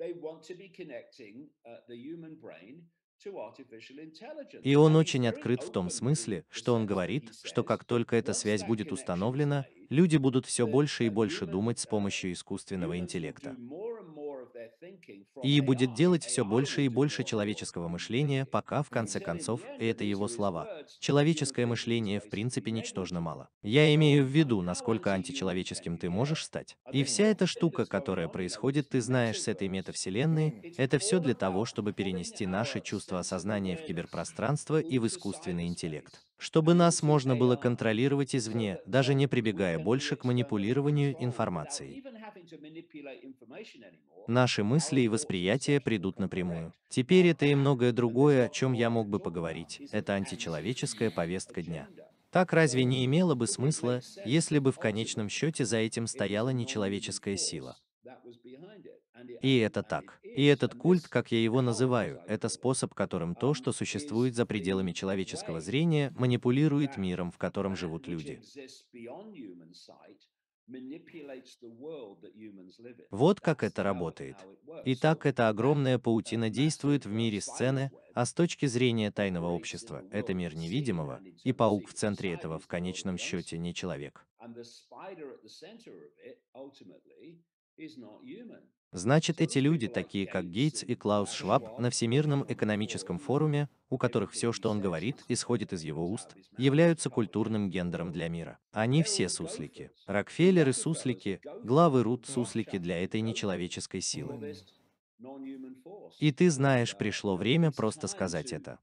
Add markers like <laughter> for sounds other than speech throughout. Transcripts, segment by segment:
Uh, и он очень открыт в том смысле, что он говорит, что как только эта связь будет установлена, люди будут все больше и больше думать с помощью искусственного интеллекта. И будет делать все больше и больше человеческого мышления, пока, в конце концов, это его слова. Человеческое мышление, в принципе, ничтожно мало. Я имею в виду, насколько античеловеческим ты можешь стать. И вся эта штука, которая происходит, ты знаешь, с этой метавселенной, это все для того, чтобы перенести наши чувства осознания в киберпространство и в искусственный интеллект чтобы нас можно было контролировать извне, даже не прибегая больше к манипулированию информацией. Наши мысли и восприятия придут напрямую. Теперь это и многое другое, о чем я мог бы поговорить. Это античеловеческая повестка дня. Так разве не имело бы смысла, если бы в конечном счете за этим стояла нечеловеческая сила? И это так. И этот культ, как я его называю, это способ, которым то, что существует за пределами человеческого зрения, манипулирует миром, в котором живут люди. Вот как это работает. И так эта огромная паутина действует в мире сцены, а с точки зрения тайного общества это мир невидимого, и паук в центре этого в конечном счете не человек. Значит, эти люди, такие как Гейтс и Клаус Шваб, на Всемирном экономическом форуме, у которых все, что он говорит, исходит из его уст, являются культурным гендером для мира. Они все суслики. Рокфеллеры суслики, главы Рут суслики для этой нечеловеческой силы. И ты знаешь, пришло время просто сказать это.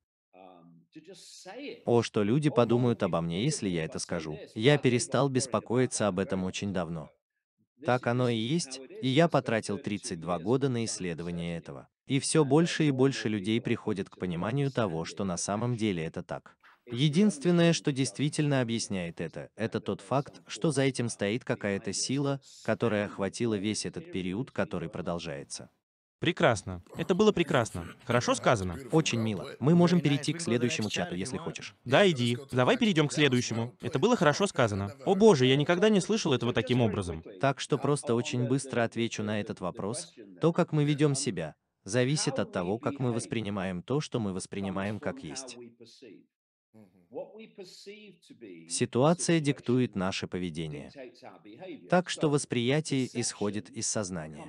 О, что люди подумают обо мне, если я это скажу. Я перестал беспокоиться об этом очень давно. Так оно и есть, и я потратил 32 года на исследование этого. И все больше и больше людей приходят к пониманию того, что на самом деле это так. Единственное, что действительно объясняет это, это тот факт, что за этим стоит какая-то сила, которая охватила весь этот период, который продолжается. Прекрасно. Это было прекрасно. Хорошо сказано. Очень мило. Мы можем перейти к следующему чату, если хочешь. Да, иди. Давай перейдем к следующему. Это было хорошо сказано. О боже, я никогда не слышал этого таким образом. Так что просто очень быстро отвечу на этот вопрос. То, как мы ведем себя, зависит от того, как мы воспринимаем то, что мы воспринимаем как есть. Ситуация диктует наше поведение. Так что восприятие исходит из сознания.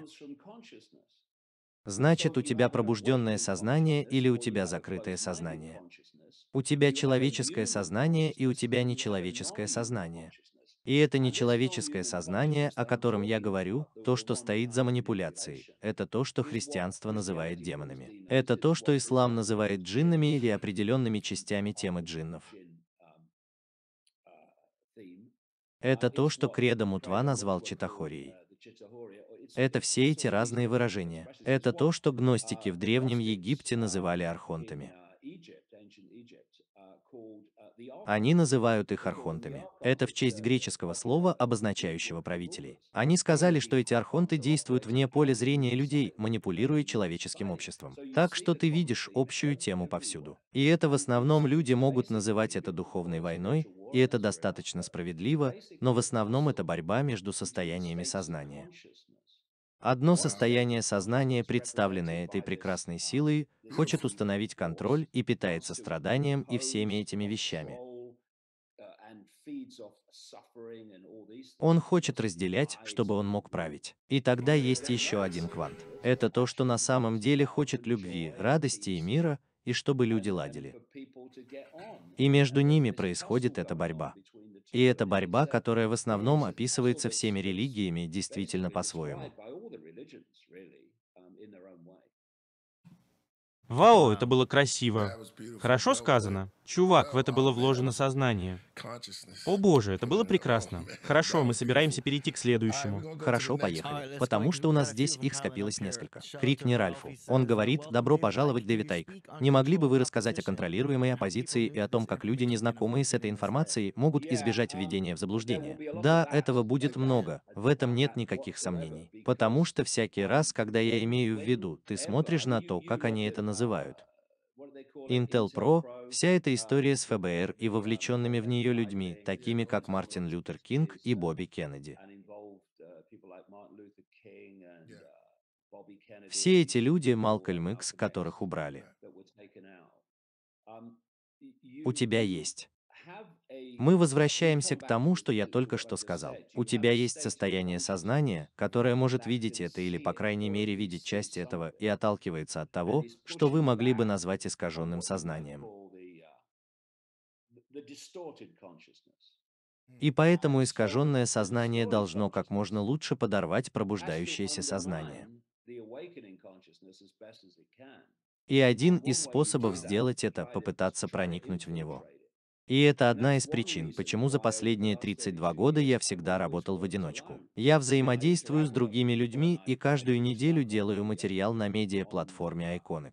Значит, у тебя пробужденное сознание или у тебя закрытое сознание. У тебя человеческое сознание и у тебя нечеловеческое сознание. И это нечеловеческое сознание, о котором я говорю, то, что стоит за манипуляцией, это то, что христианство называет демонами. Это то, что ислам называет джиннами или определенными частями темы джиннов. Это то, что кредо Мутва назвал читахорией. Это все эти разные выражения. Это то, что гностики в Древнем Египте называли архонтами. Они называют их архонтами. Это в честь греческого слова, обозначающего правителей. Они сказали, что эти архонты действуют вне поля зрения людей, манипулируя человеческим обществом. Так что ты видишь общую тему повсюду. И это в основном люди могут называть это духовной войной, и это достаточно справедливо, но в основном это борьба между состояниями сознания. Одно состояние сознания, представленное этой прекрасной силой, хочет установить контроль и питается страданием и всеми этими вещами. Он хочет разделять, чтобы он мог править. И тогда есть еще один квант. Это то, что на самом деле хочет любви, радости и мира, и чтобы люди ладили. И между ними происходит эта борьба. И это борьба, которая в основном описывается всеми религиями, действительно по-своему. Вау, это было красиво. Хорошо сказано. Чувак, в это было вложено сознание. О боже, это было прекрасно. Хорошо, мы собираемся перейти к следующему. Хорошо, поехали. Потому что у нас здесь их скопилось несколько. Крикни Ральфу. Он говорит, добро пожаловать, Дэвид Айк. Не могли бы вы рассказать о контролируемой оппозиции и о том, как люди, незнакомые с этой информацией, могут избежать введения в заблуждение? Да, этого будет много. В этом нет никаких сомнений. Потому что всякий раз, когда я имею в виду, ты смотришь на то, как они это называют. Intel Pro, вся эта история с ФБР и вовлеченными в нее людьми, такими как Мартин Лютер Кинг и Бобби Кеннеди. Все эти люди Малкольм Икс, которых убрали. У тебя есть мы возвращаемся к тому, что я только что сказал. У тебя есть состояние сознания, которое может видеть это или, по крайней мере, видеть часть этого и отталкивается от того, что вы могли бы назвать искаженным сознанием. И поэтому искаженное сознание должно как можно лучше подорвать пробуждающееся сознание. И один из способов сделать это — попытаться проникнуть в него. И это одна из причин, почему за последние 32 года я всегда работал в одиночку. Я взаимодействую с другими людьми и каждую неделю делаю материал на медиаплатформе Iconic.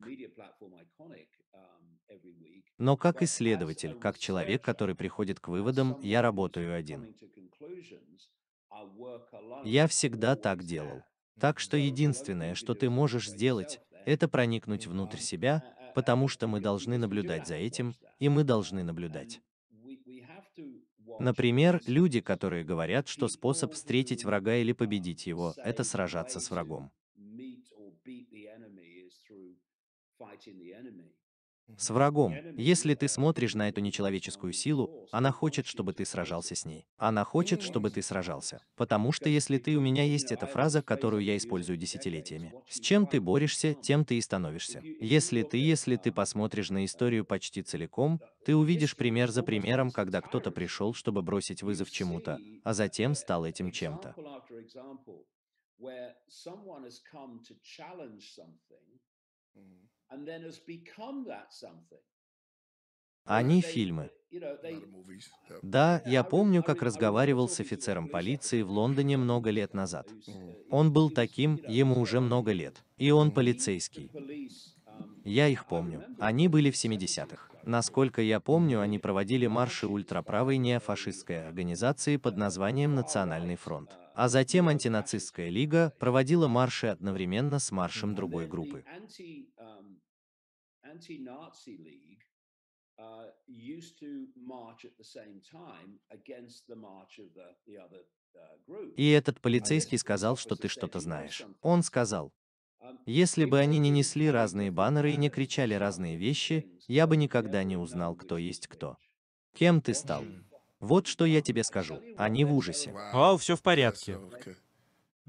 Но как исследователь, как человек, который приходит к выводам, я работаю один. Я всегда так делал. Так что единственное, что ты можешь сделать, это проникнуть внутрь себя, потому что мы должны наблюдать за этим, и мы должны наблюдать. Например, люди, которые говорят, что способ встретить врага или победить его – это сражаться с врагом с врагом. Если ты смотришь на эту нечеловеческую силу, она хочет, чтобы ты сражался с ней. Она хочет, чтобы ты сражался. Потому что если ты, у меня есть эта фраза, которую я использую десятилетиями. С чем ты борешься, тем ты и становишься. Если ты, если ты посмотришь на историю почти целиком, ты увидишь пример за примером, когда кто-то пришел, чтобы бросить вызов чему-то, а затем стал этим чем-то. where someone они фильмы. Да, я помню, как разговаривал с офицером полиции в Лондоне много лет назад. Он был таким, ему уже um, много лет. И он полицейский. Um, я их помню. Они были в 70-х. Насколько я помню, они проводили марши ультраправой неофашистской uh, организации под названием «Национальный фронт». А затем антинацистская лига проводила марши одновременно с маршем другой группы. И этот полицейский сказал, что ты что-то знаешь. Он сказал, um, если бы они не несли разные баннеры и не кричали разные вещи, я бы никогда не узнал, кто есть кто. Кем ты стал? Вот что я тебе скажу. Они в ужасе. Вау, все в порядке.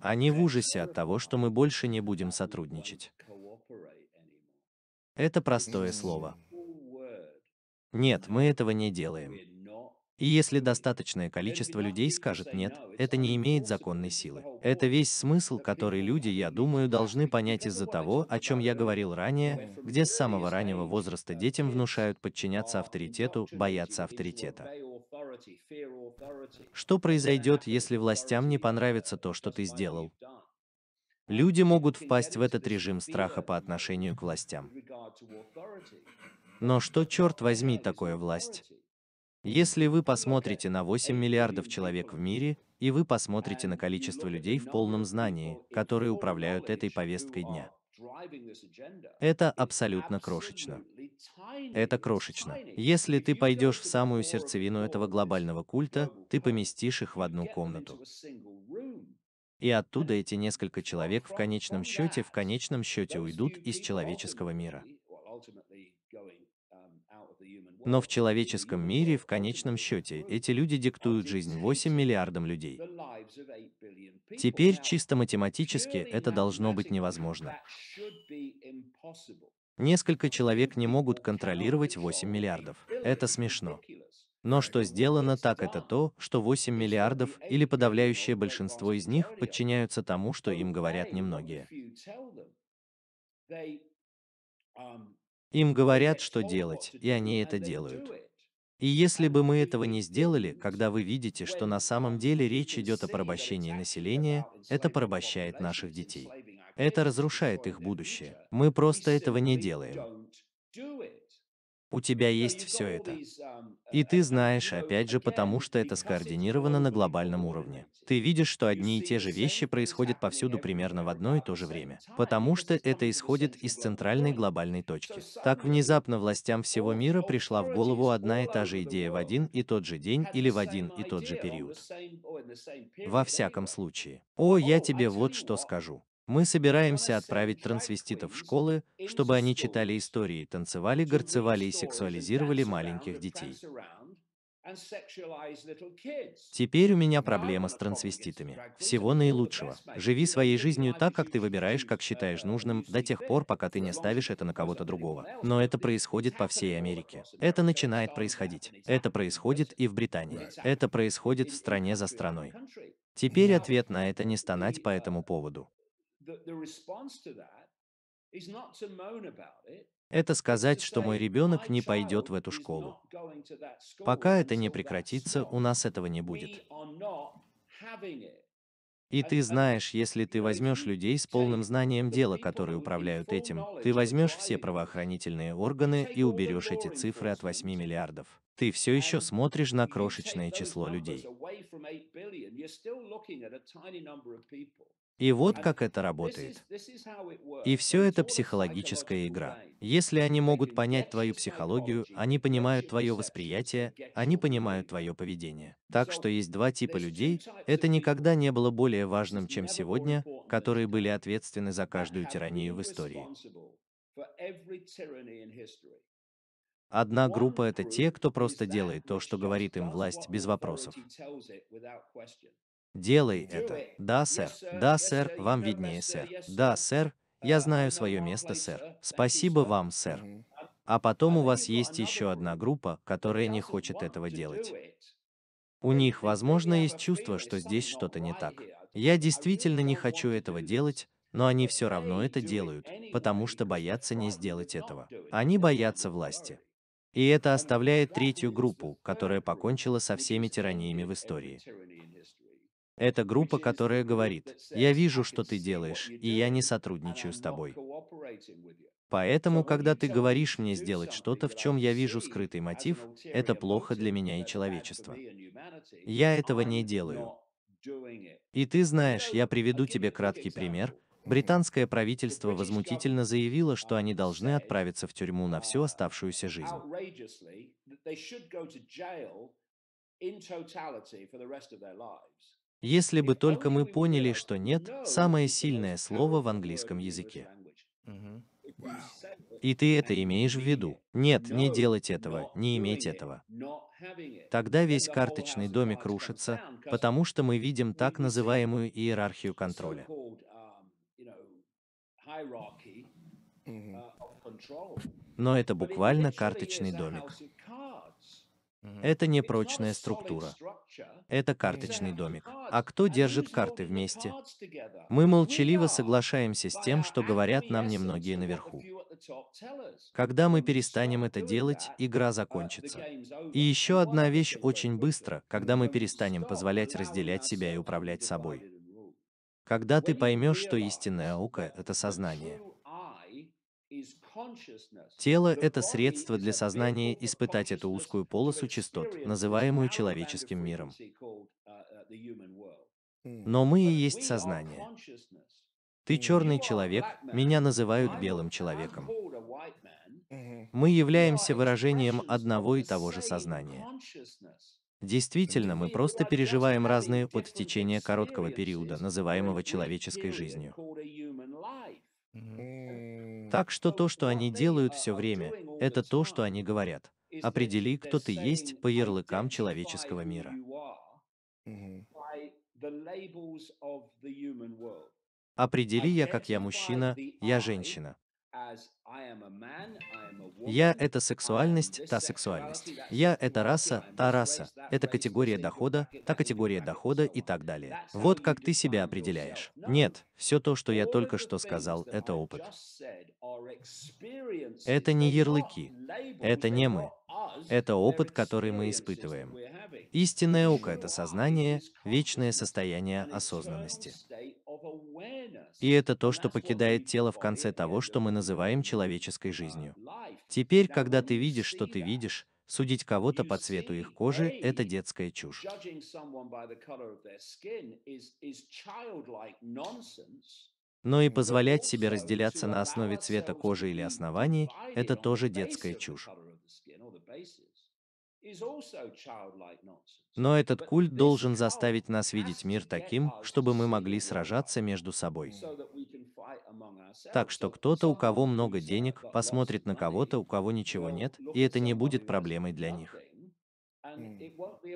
Они в ужасе от того, что мы больше не будем сотрудничать. Это простое слово. Нет, мы этого не делаем. И если достаточное количество людей скажет «нет», это не имеет законной силы. Это весь смысл, который люди, я думаю, должны понять из-за того, о чем я говорил ранее, где с самого раннего возраста детям внушают подчиняться авторитету, бояться авторитета. Что произойдет, если властям не понравится то, что ты сделал? Люди могут впасть в этот режим страха по отношению к властям. Но что, черт возьми, такое власть? Если вы посмотрите на 8 миллиардов человек в мире, и вы посмотрите на количество людей в полном знании, которые управляют этой повесткой дня, это абсолютно крошечно. Это крошечно. Если ты пойдешь в самую сердцевину этого глобального культа, ты поместишь их в одну комнату. И оттуда эти несколько человек в конечном счете, в конечном счете уйдут из человеческого мира. Но в человеческом мире, в конечном счете, эти люди диктуют жизнь 8 миллиардам людей. Теперь чисто математически это должно быть невозможно. Несколько человек не могут контролировать 8 миллиардов. Это смешно. Но что сделано так, это то, что 8 миллиардов или подавляющее большинство из них подчиняются тому, что им говорят немногие. Им говорят, что делать, и они это делают. И если бы мы этого не сделали, когда вы видите, что на самом деле речь идет о порабощении населения, это порабощает наших детей. Это разрушает их будущее. Мы просто этого не делаем. У тебя есть все это. И ты знаешь, опять же, потому что это скоординировано на глобальном уровне. Ты видишь, что одни и те же вещи происходят повсюду примерно в одно и то же время. Потому что это исходит из центральной глобальной точки. Так внезапно властям всего мира пришла в голову одна и та же идея в один и тот же день или в один и тот же период. Во всяком случае. О, я тебе вот что скажу. Мы собираемся отправить трансвеститов в школы, чтобы они читали истории, танцевали, горцевали и сексуализировали маленьких детей. Теперь у меня проблема с трансвеститами. Всего наилучшего. Живи своей жизнью так, как ты выбираешь, как считаешь нужным, до тех пор, пока ты не ставишь это на кого-то другого. Но это происходит по всей Америке. Это начинает происходить. Это происходит и в Британии. Это происходит в стране за страной. Теперь ответ на это не стонать по этому поводу это сказать, что мой ребенок не пойдет в эту школу. Пока это не прекратится, у нас этого не будет. И ты знаешь, если ты возьмешь людей с полным знанием дела, которые управляют этим, ты возьмешь все правоохранительные органы и уберешь эти цифры от 8 миллиардов. Ты все еще смотришь на крошечное число людей. И вот как это работает. И все это психологическая игра. Если они могут понять твою психологию, они понимают твое восприятие, они понимают твое поведение. Так что есть два типа людей, это никогда не было более важным, чем сегодня, которые были ответственны за каждую тиранию в истории. Одна группа — это те, кто просто делает то, что говорит им власть, без вопросов. Делай это. Да, сэр. Да, сэр. Вам виднее, сэр. Да, сэр. Я знаю свое место, сэр. Спасибо вам, сэр. А потом у вас есть еще одна группа, которая не хочет этого делать. У э, них, возможно, есть чувство, что здесь что-то не так. Я а действительно не хочу этого делать, но они все равно это делают, потому что боятся не сделать этого. Они боятся власти. И это оставляет третью группу, которая покончила со всеми тираниями в истории. Это группа, которая говорит, я вижу, что ты делаешь, и я не сотрудничаю с тобой. Поэтому, когда ты говоришь мне сделать что-то, в чем я вижу скрытый мотив, это плохо для меня и человечества. Я этого не делаю. И ты знаешь, я приведу тебе краткий пример. Британское правительство возмутительно заявило, что они должны отправиться в тюрьму на всю оставшуюся жизнь. Если бы только мы поняли, что нет — самое сильное слово в английском языке. И ты это имеешь в виду. Нет, не делать этого, не иметь этого. Тогда весь карточный домик рушится, потому что мы видим так называемую иерархию контроля. Но это буквально карточный домик. Это не прочная структура. Это карточный домик. А кто держит карты вместе? Мы молчаливо соглашаемся с тем, что говорят нам немногие наверху. Когда мы перестанем это делать, игра uh, закончится. И еще одна вещь очень быстро, когда мы перестанем позволять разделять себя и управлять собой. Когда ты поймешь, что истинная ука это сознание. Тело — это средство для сознания испытать эту узкую полосу частот, называемую человеческим миром. Uh, uh, Но мы и есть сознание. Ты черный человек, меня называют белым человеком. Мы являемся выражением одного и того же сознания. Действительно, мы просто переживаем разные от короткого периода, называемого человеческой жизнью. Так что то, что они делают все время, это то, что они говорят. Определи, кто ты есть по ярлыкам человеческого мира. Определи я, как я мужчина, я женщина. Я — это сексуальность, та сексуальность. Я — это раса, та раса. Это категория дохода, та категория дохода и так далее. Вот как ты себя определяешь. Нет, все то, что я только что сказал, это опыт. Это не ярлыки. Это не мы. Это опыт, который мы испытываем. Истинная ока — это сознание, вечное состояние осознанности. И это то, что покидает тело в конце того, что мы называем человеческой жизнью. Теперь, когда ты видишь, что ты видишь, судить кого-то по цвету их кожи – это детская чушь. Но и позволять себе разделяться на основе цвета кожи или оснований – это тоже детская чушь. Но этот культ должен заставить нас видеть мир таким, чтобы мы могли сражаться между собой. Так что кто-то, у кого много денег, посмотрит на кого-то, у кого ничего нет, и это не будет проблемой для них.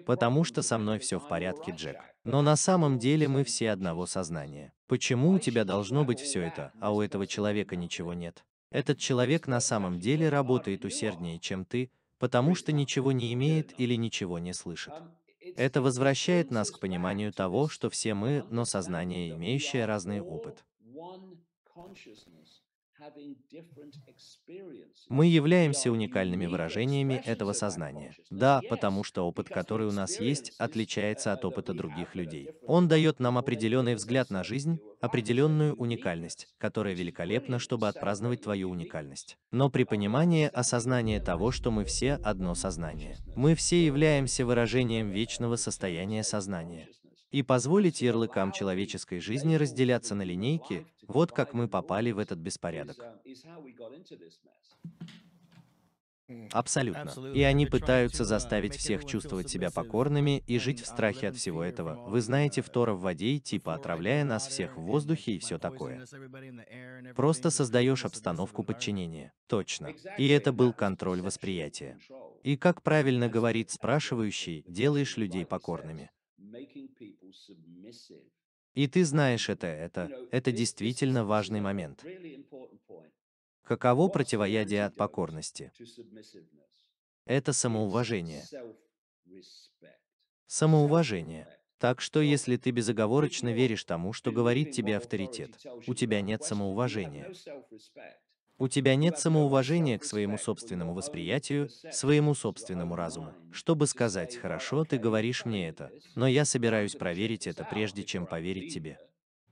Потому что со мной все в порядке, Джек. Но на самом деле мы все одного сознания. Почему у тебя должно быть все это, а у этого человека ничего нет? Этот человек на самом деле работает усерднее, чем ты, потому что ничего не имеет или ничего не слышит. Это возвращает нас к пониманию того, что все мы, но сознание, имеющее разный опыт. Мы являемся уникальными выражениями этого сознания. Да, потому что опыт, который у нас есть, отличается от опыта других людей. Он дает нам определенный взгляд на жизнь, определенную уникальность, которая великолепна, чтобы отпраздновать твою уникальность. Но при понимании осознания того, что мы все одно сознание, мы все являемся выражением вечного состояния сознания и позволить ярлыкам человеческой жизни разделяться на линейки, вот как мы попали в этот беспорядок. Абсолютно. И они пытаются типа, заставить всех чувствовать себя покорными и жить в страхе от всего этого. Вы знаете фтора в воде и типа отравляя нас всех в воздухе и все такое. Просто создаешь обстановку подчинения. Точно. И это был контроль восприятия. И как правильно говорит спрашивающий, делаешь людей покорными. И ты знаешь это, это, это действительно важный момент. Каково противоядие от покорности? Это самоуважение. Самоуважение. Так что если ты безоговорочно веришь тому, что говорит тебе авторитет, у тебя нет самоуважения. У тебя нет самоуважения к своему собственному восприятию, своему собственному разуму. Чтобы сказать «хорошо, ты говоришь мне это, но я собираюсь проверить это прежде, чем поверить тебе».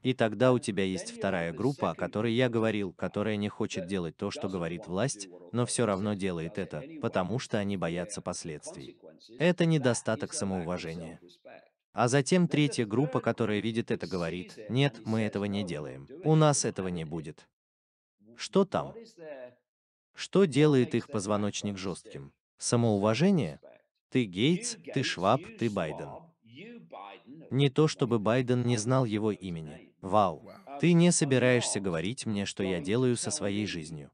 И тогда у тебя есть вторая группа, о которой я говорил, которая не хочет делать то, что говорит власть, но все равно делает это, потому что они боятся последствий. Это недостаток самоуважения. А затем третья группа, которая видит это, говорит, нет, мы этого не делаем. У нас этого не будет. Что там? Что делает их позвоночник жестким? Самоуважение? Ты Гейтс, ты Шваб, ты Байден. Не то чтобы Байден не знал его имени. Вау. Ты не собираешься говорить мне, что я делаю со своей жизнью.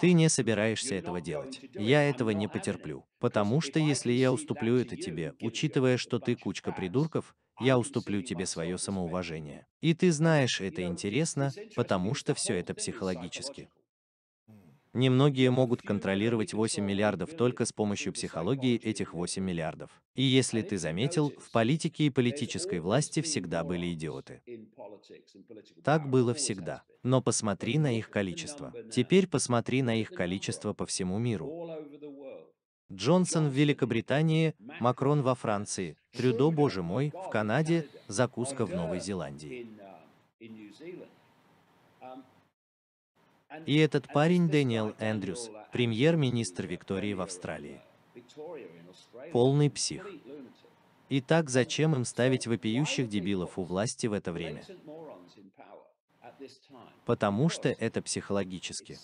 Ты не собираешься этого делать. Я этого не потерплю. Потому что если я уступлю это тебе, учитывая, что ты кучка придурков, я уступлю тебе свое самоуважение. И ты знаешь, это интересно, потому что все это психологически. Немногие могут контролировать 8 миллиардов только с помощью психологии этих 8 миллиардов. И если ты заметил, в политике и политической власти всегда были идиоты. Так было всегда. Но посмотри на их количество. Теперь посмотри на их количество по всему миру. Джонсон в Великобритании, Макрон во Франции, Трюдо, боже мой, в Канаде, закуска в Новой Зеландии. И этот парень Дэниел Эндрюс, премьер-министр Виктории в Австралии. Полный псих. Итак, зачем им ставить вопиющих дебилов у власти в это время? Потому что это психологически.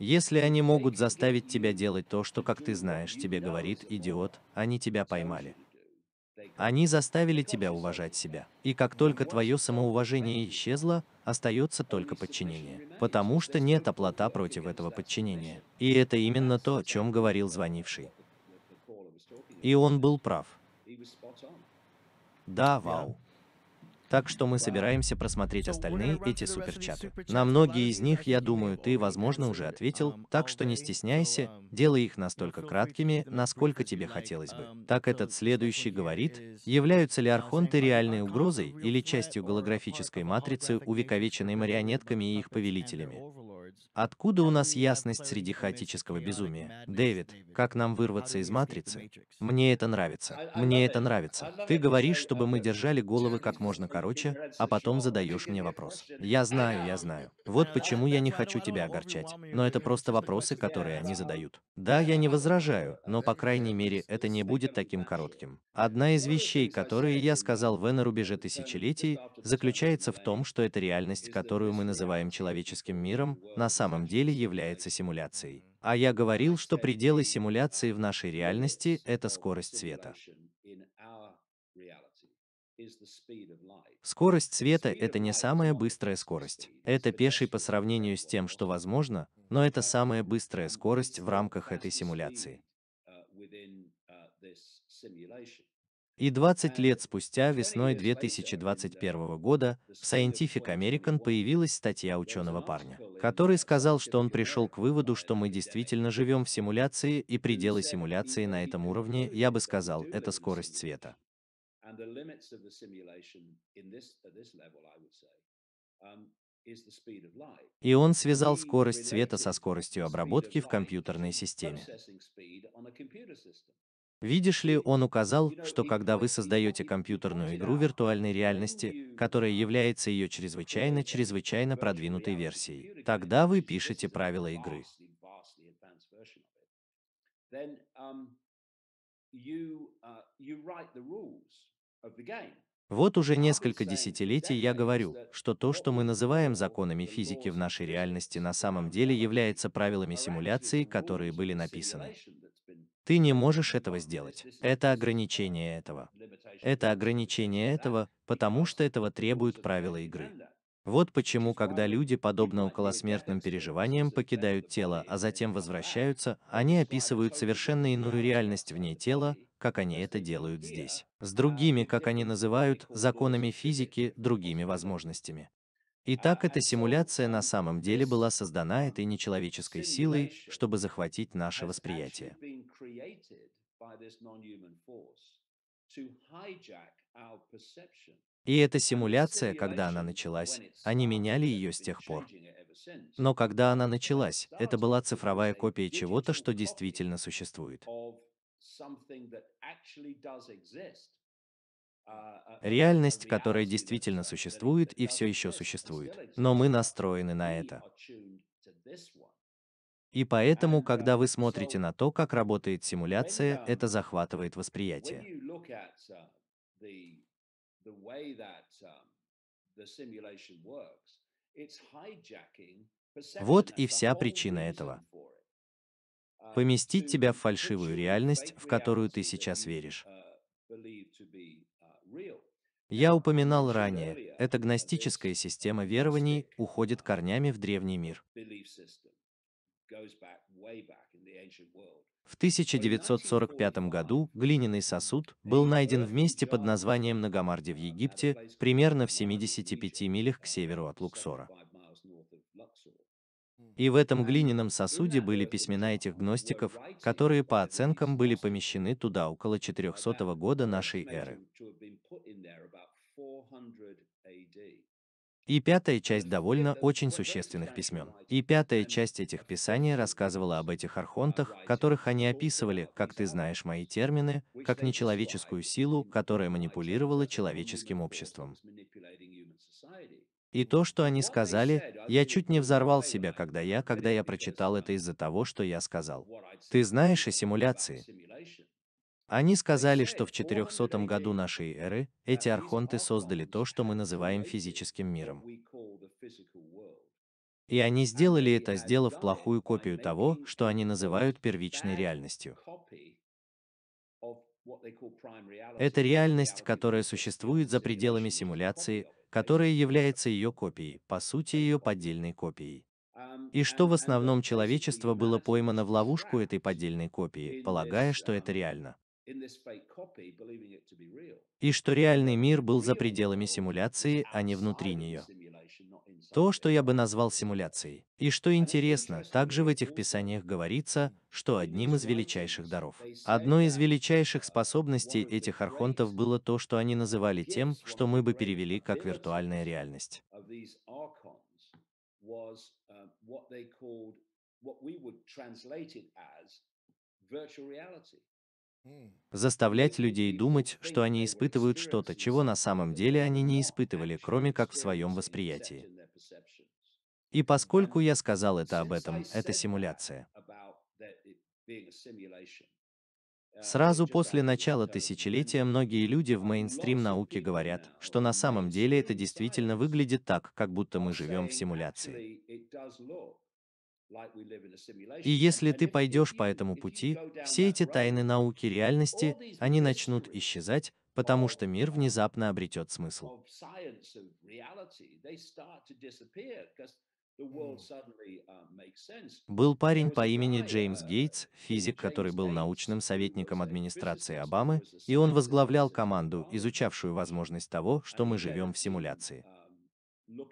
Если они могут заставить тебя делать то, что, как ты знаешь, тебе говорит идиот, они тебя поймали. Они заставили тебя уважать себя. И как только твое самоуважение исчезло, остается только подчинение. Потому что нет оплата против этого подчинения. И это именно то, о чем говорил звонивший. И он был прав. Да, вау. Так что мы собираемся просмотреть остальные эти суперчаты. На многие из них, я думаю, ты, возможно, уже ответил, um, так что не стесняйся, um, делай их настолько краткими, насколько тебе хотелось бы. Um, так этот следующий говорит, являются ли uh, архонты реальной угрозой или частью голографической матрицы, увековеченной марионетками и их повелителями? Откуда у нас ясность среди хаотического безумия? Дэвид, как нам вырваться из матрицы? Мне это нравится. Мне это нравится. Ты говоришь, чтобы мы держали головы как можно короче, а потом задаешь мне вопрос. Я знаю, я знаю. Вот почему я не хочу тебя огорчать. Но это просто вопросы, которые они задают. Да, я не возражаю, но по крайней мере это не будет таким коротким. Одна из вещей, которые я сказал в на рубеже тысячелетий, заключается в том, что это реальность, которую мы называем человеческим миром, на самом самом деле является симуляцией. А я говорил, что пределы симуляции в нашей реальности – это скорость света. Скорость света – это не самая быстрая скорость. Это пеший по сравнению с тем, что возможно, но это самая быстрая скорость в рамках этой симуляции. И 20 лет спустя, весной 2021 года, в Scientific American появилась статья ученого парня, который сказал, что он пришел к выводу, что мы действительно живем в симуляции, и пределы симуляции на этом уровне, я бы сказал, это скорость света. Um, и он связал скорость света со скоростью обработки в компьютерной системе. Видишь ли, он указал, что когда вы создаете компьютерную игру виртуальной реальности, которая является ее чрезвычайно-чрезвычайно продвинутой версией, тогда вы пишете правила игры. Um, uh, вот уже несколько десятилетий я говорю, что то, что мы называем законами физики в нашей реальности на самом деле является правилами симуляции, которые были написаны. Ты не можешь этого сделать. Это ограничение этого. Это ограничение этого, потому что этого требуют правила игры. Вот почему, когда люди, подобно околосмертным переживаниям, покидают тело, а затем возвращаются, они описывают совершенно иную реальность вне тела, как они это делают здесь. С другими, как они называют, законами физики, другими возможностями. Итак, эта симуляция на самом деле была создана этой нечеловеческой силой, чтобы захватить наше восприятие. И эта симуляция, когда она началась, они меняли ее с тех пор. Но когда она началась, это была цифровая копия чего-то, что действительно существует. А, а, реальность, которая действительно существует и все еще существует. Но мы настроены на это. И поэтому, когда вы uh, смотрите на то, как работает симуляция, um, это захватывает восприятие. Uh, um, вот и вся причина этого. Uh, Поместить тебя в фальшивую реальность, в которую ты сейчас веришь. Я упоминал ранее, эта гностическая система верований уходит корнями в древний мир. В 1945 году глиняный сосуд был найден в месте под названием Нагамарди в Египте, примерно в 75 милях к северу от Луксора. И в этом глиняном сосуде были письмена этих гностиков, которые по оценкам были помещены туда около 400 года нашей эры. И пятая часть довольно очень существенных письмен. И пятая часть этих писаний рассказывала об этих архонтах, которых они описывали, как ты знаешь мои термины, как нечеловеческую силу, которая манипулировала человеческим обществом. И то, что они сказали, я чуть не взорвал себя, когда я, когда я прочитал это из-за того, что я сказал. Ты знаешь о симуляции? Они сказали, что в 400 году нашей эры эти архонты создали то, что мы называем физическим миром. И они сделали это, сделав плохую копию того, что они называют первичной реальностью. Это реальность, которая существует за пределами симуляции, которая является ее копией, по сути ее поддельной копией. И что в а, а, основном человечество было поймано в ловушку этой поддельной копии, полагая, что это um, реально. И что реальный мир был за пределами симуляции, а не внутри нее то, что я бы назвал симуляцией. И что интересно, также в этих писаниях говорится, что одним из величайших даров. Одной из величайших способностей этих архонтов было то, что они называли тем, что мы бы перевели как виртуальная реальность. Uh, Заставлять людей думать, что они испытывают что-то, чего на самом деле они не испытывали, кроме как в своем восприятии. И поскольку я сказал это об этом, это симуляция. Сразу после начала тысячелетия многие люди в мейнстрим науке говорят, что на самом деле это действительно выглядит так, как будто мы живем в симуляции. И если ты пойдешь по этому пути, все эти тайны науки реальности, они начнут исчезать, потому что мир внезапно обретет смысл. Uh, был парень по имени Джеймс uh, Гейтс, физик, который был научным советником администрации Обамы, и он возглавлял команду, uh, изучавшую возможность того, что мы живем в симуляции. Um,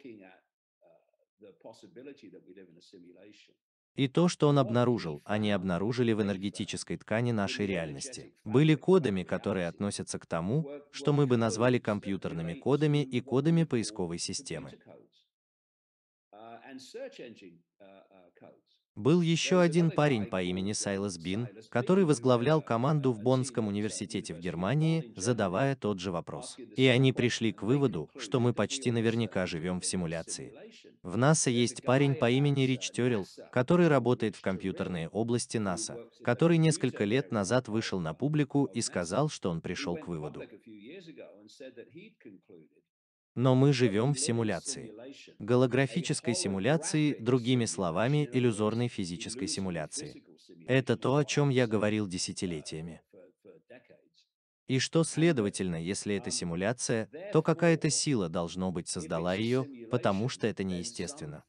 и то, что он обнаружил, они обнаружили в энергетической ткани нашей реальности, были кодами, которые относятся к тому, что мы бы назвали компьютерными кодами и кодами поисковой системы. Uh, uh, Был еще один парень по имени Сайлас Бин, который возглавлял uh, команду в Боннском университете в Германии, задавая тот же вопрос. И они пришли к выводу, что мы почти наверняка живем в симуляции. В НАСА есть парень по имени Рич Террилл, который работает в компьютерной области НАСА, который несколько лет назад вышел на публику и сказал, что он пришел к выводу. Но мы живем в симуляции. Голографической симуляции, другими словами, иллюзорной физической симуляции. Это то, о чем я говорил десятилетиями. И что, следовательно, если это симуляция, то какая-то сила должно быть создала ее, потому что это неестественно.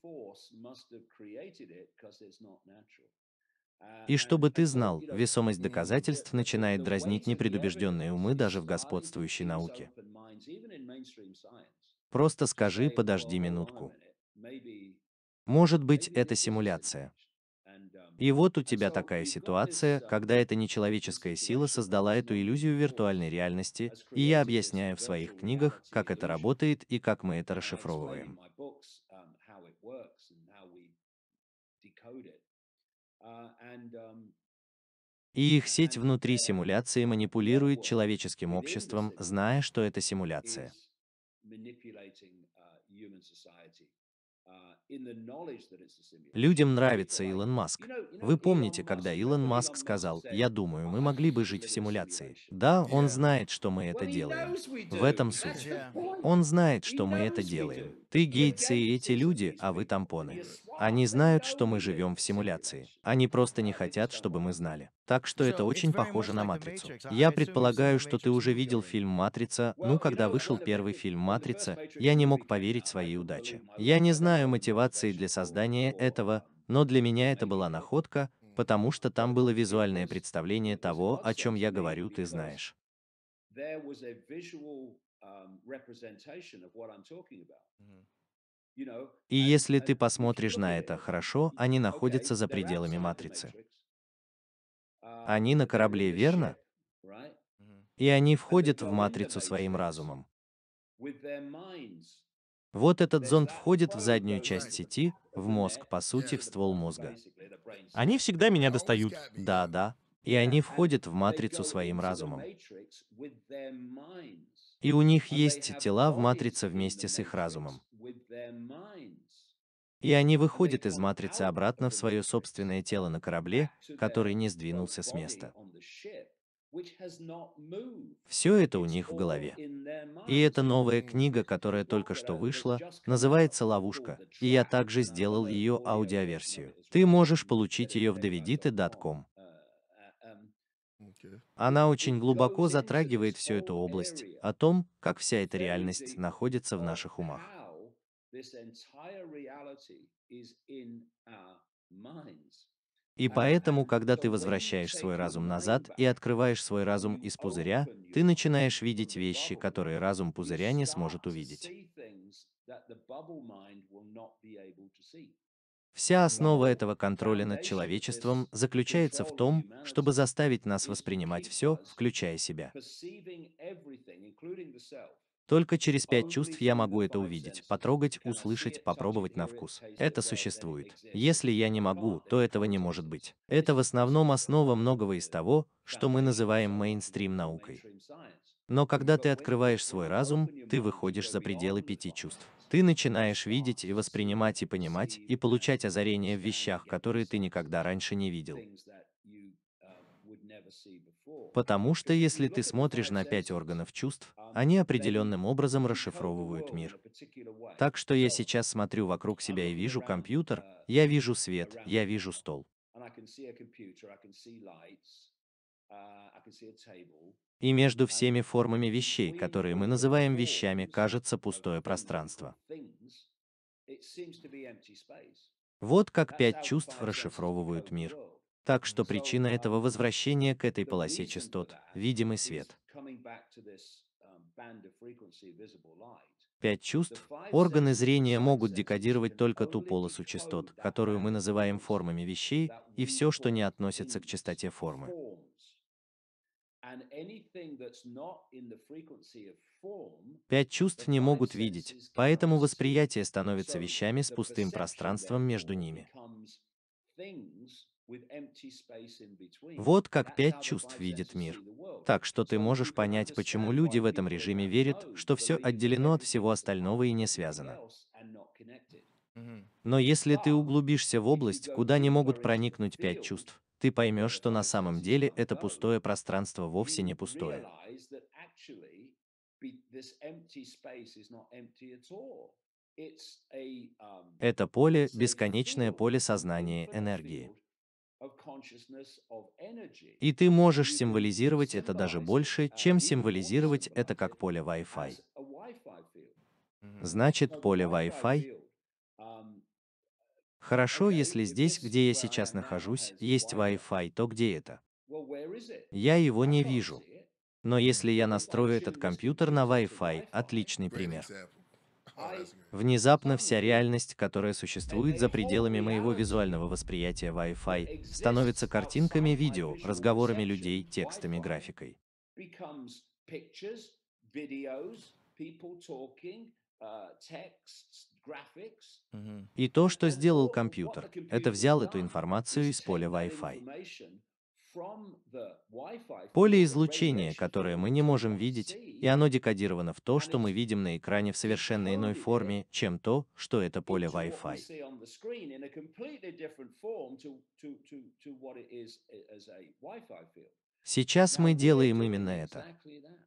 И чтобы ты знал, весомость доказательств начинает дразнить непредубежденные умы даже в господствующей науке. Просто скажи «подожди минутку». Может быть, это симуляция. И вот у тебя такая ситуация, когда эта нечеловеческая сила создала эту иллюзию виртуальной реальности, и я объясняю в своих книгах, как это работает и как мы это расшифровываем. И их сеть внутри симуляции манипулирует человеческим обществом, зная, что это симуляция. Uh, uh, Людям нравится Илон Маск. Вы помните, когда Илон Маск сказал, «Я думаю, мы могли бы жить в симуляции». Да, он знает, что мы это делаем. В этом суть. Он знает, что мы это делаем. Ты Гейтс и эти люди, а вы тампоны. Они знают, что мы живем в симуляции. Они просто не хотят, чтобы мы знали. Так что это очень похоже на «Матрицу». Я предполагаю, что ты уже видел фильм «Матрица», ну, когда вышел первый фильм «Матрица», я не мог поверить своей удаче. Я не знаю мотивации для создания этого, но для меня это была находка, потому что там было визуальное представление того, о чем я говорю, ты знаешь. Mm-hmm. И если ты посмотришь на это хорошо, они находятся за пределами матрицы. Uh, они на корабле, верно? И они входят в матрицу своим разумом. Вот этот зонд входит в заднюю часть сети, в мозг, по сути, в ствол мозга. Они всегда меня достают. Да, да. И они входят в матрицу своим разумом. И у них есть тела в матрице вместе с их разумом. И они выходят из матрицы обратно в свое собственное тело на корабле, который не сдвинулся с места. Все это у них в голове. И эта новая книга, которая только что вышла, называется «Ловушка», и я также сделал ее аудиоверсию. Ты можешь получить ее в davidite.com. Uh, uh, um, Она очень глубоко затрагивает всю эту область, о том, как вся эта реальность находится в наших умах. И поэтому, когда ты возвращаешь свой разум назад и открываешь свой разум из пузыря, ты начинаешь видеть вещи, которые разум пузыря не сможет увидеть. Вся основа этого контроля над человечеством заключается в том, чтобы заставить нас воспринимать все, включая себя. Только через пять чувств я могу это увидеть, потрогать, услышать, попробовать на вкус. Это существует. Если я не могу, то этого не может быть. Это в основном основа многого из того, что мы называем мейнстрим наукой. Но когда ты открываешь свой разум, ты выходишь за пределы пяти чувств. Ты начинаешь видеть и воспринимать и понимать, и получать озарение в вещах, которые ты никогда раньше не видел. Потому что если ты смотришь на пять органов чувств, они определенным образом расшифровывают мир. Так что я сейчас смотрю вокруг себя и вижу компьютер, я вижу свет, я вижу стол. И между всеми формами вещей, которые мы называем вещами, кажется пустое пространство. Вот как пять чувств расшифровывают мир. Так что причина этого возвращения к этой полосе частот – видимый свет. Пять чувств. Органы зрения могут декодировать только ту полосу частот, которую мы называем формами вещей, и все, что не относится к частоте формы. Пять чувств не могут видеть, поэтому восприятие становится вещами с пустым пространством между ними. Вот как пять чувств видит мир. Так что ты можешь понять, почему люди в этом режиме верят, что все отделено от всего остального и не связано. Но если ты углубишься в область, куда не могут проникнуть пять чувств, ты поймешь, что на самом деле это пустое пространство вовсе не пустое. Um, это поле, бесконечное поле сознания энергии. И ты можешь символизировать это даже больше, uh, чем символизировать это как поле Wi-Fi. Значит, поле Wi-Fi um, Хорошо, если здесь, где я сейчас нахожусь, есть Wi-Fi, то где это? Я его не вижу. Но если я настрою этот компьютер на Wi-Fi, отличный пример. Внезапно вся реальность, которая существует за пределами моего визуального восприятия Wi-Fi, становится картинками, видео, разговорами людей, текстами, графикой. Uh, И то, что сделал компьютер, это взял эту информацию из поля Wi-Fi. Поле излучения, которое мы не можем видеть, и оно декодировано в то, что мы видим на экране в совершенно иной форме, чем то, что это поле Wi-Fi. Сейчас мы делаем именно это.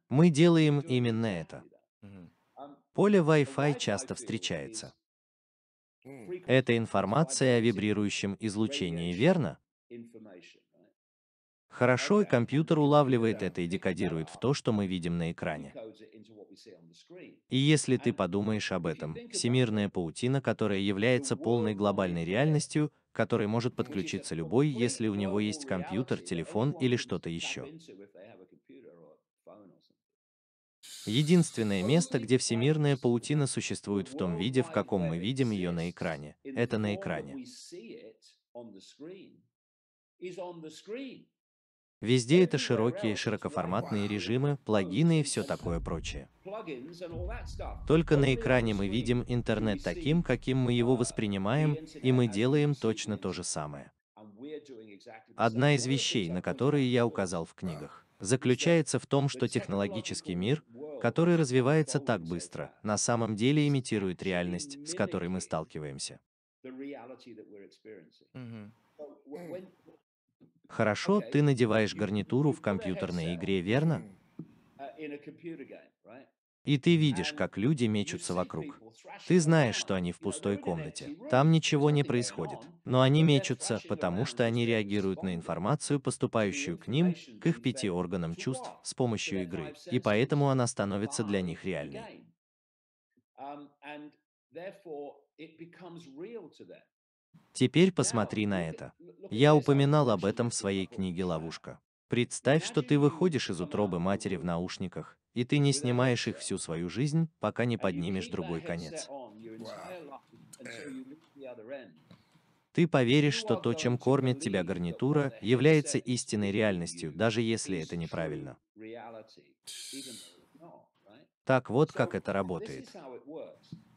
Мы делаем именно это. Поле Wi-Fi часто встречается. Это информация о вибрирующем излучении, верно? Хорошо, и компьютер улавливает это и декодирует в то, что мы видим на экране. И если ты подумаешь об этом, всемирная паутина, которая является полной глобальной реальностью, которой может подключиться любой, если у него есть компьютер, телефон или что-то еще. Единственное место, где всемирная паутина существует в том виде, в каком мы видим ее на экране, это на экране. Везде это широкие, широкоформатные режимы, плагины и все такое прочее. Только на экране мы видим интернет таким, каким мы его воспринимаем, и мы делаем точно то же самое. Одна из вещей, на которые я указал в книгах, заключается в том, что технологический мир, который развивается так быстро, на самом деле имитирует реальность, с которой мы сталкиваемся. Mm-hmm. Хорошо, ты надеваешь гарнитуру в компьютерной игре, верно? И ты видишь, как люди мечутся вокруг. Ты знаешь, что они в пустой комнате. Там ничего не происходит. Но они мечутся, потому что они реагируют на информацию, поступающую к ним, к их пяти органам чувств, с помощью игры. И поэтому она становится для них реальной. Um, Теперь посмотри на это. Ну, ну, Я а упоминал об этом в своей книге «Ловушка». Представь, что ты выходишь из утробы матери в наушниках, и ты не снимаешь их всю свою жизнь, пока не поднимешь другой конец. Э. Ты поверишь, что то, чем кормит тебя гарнитура, является истинной реальностью, даже если это неправильно. Так вот как это работает.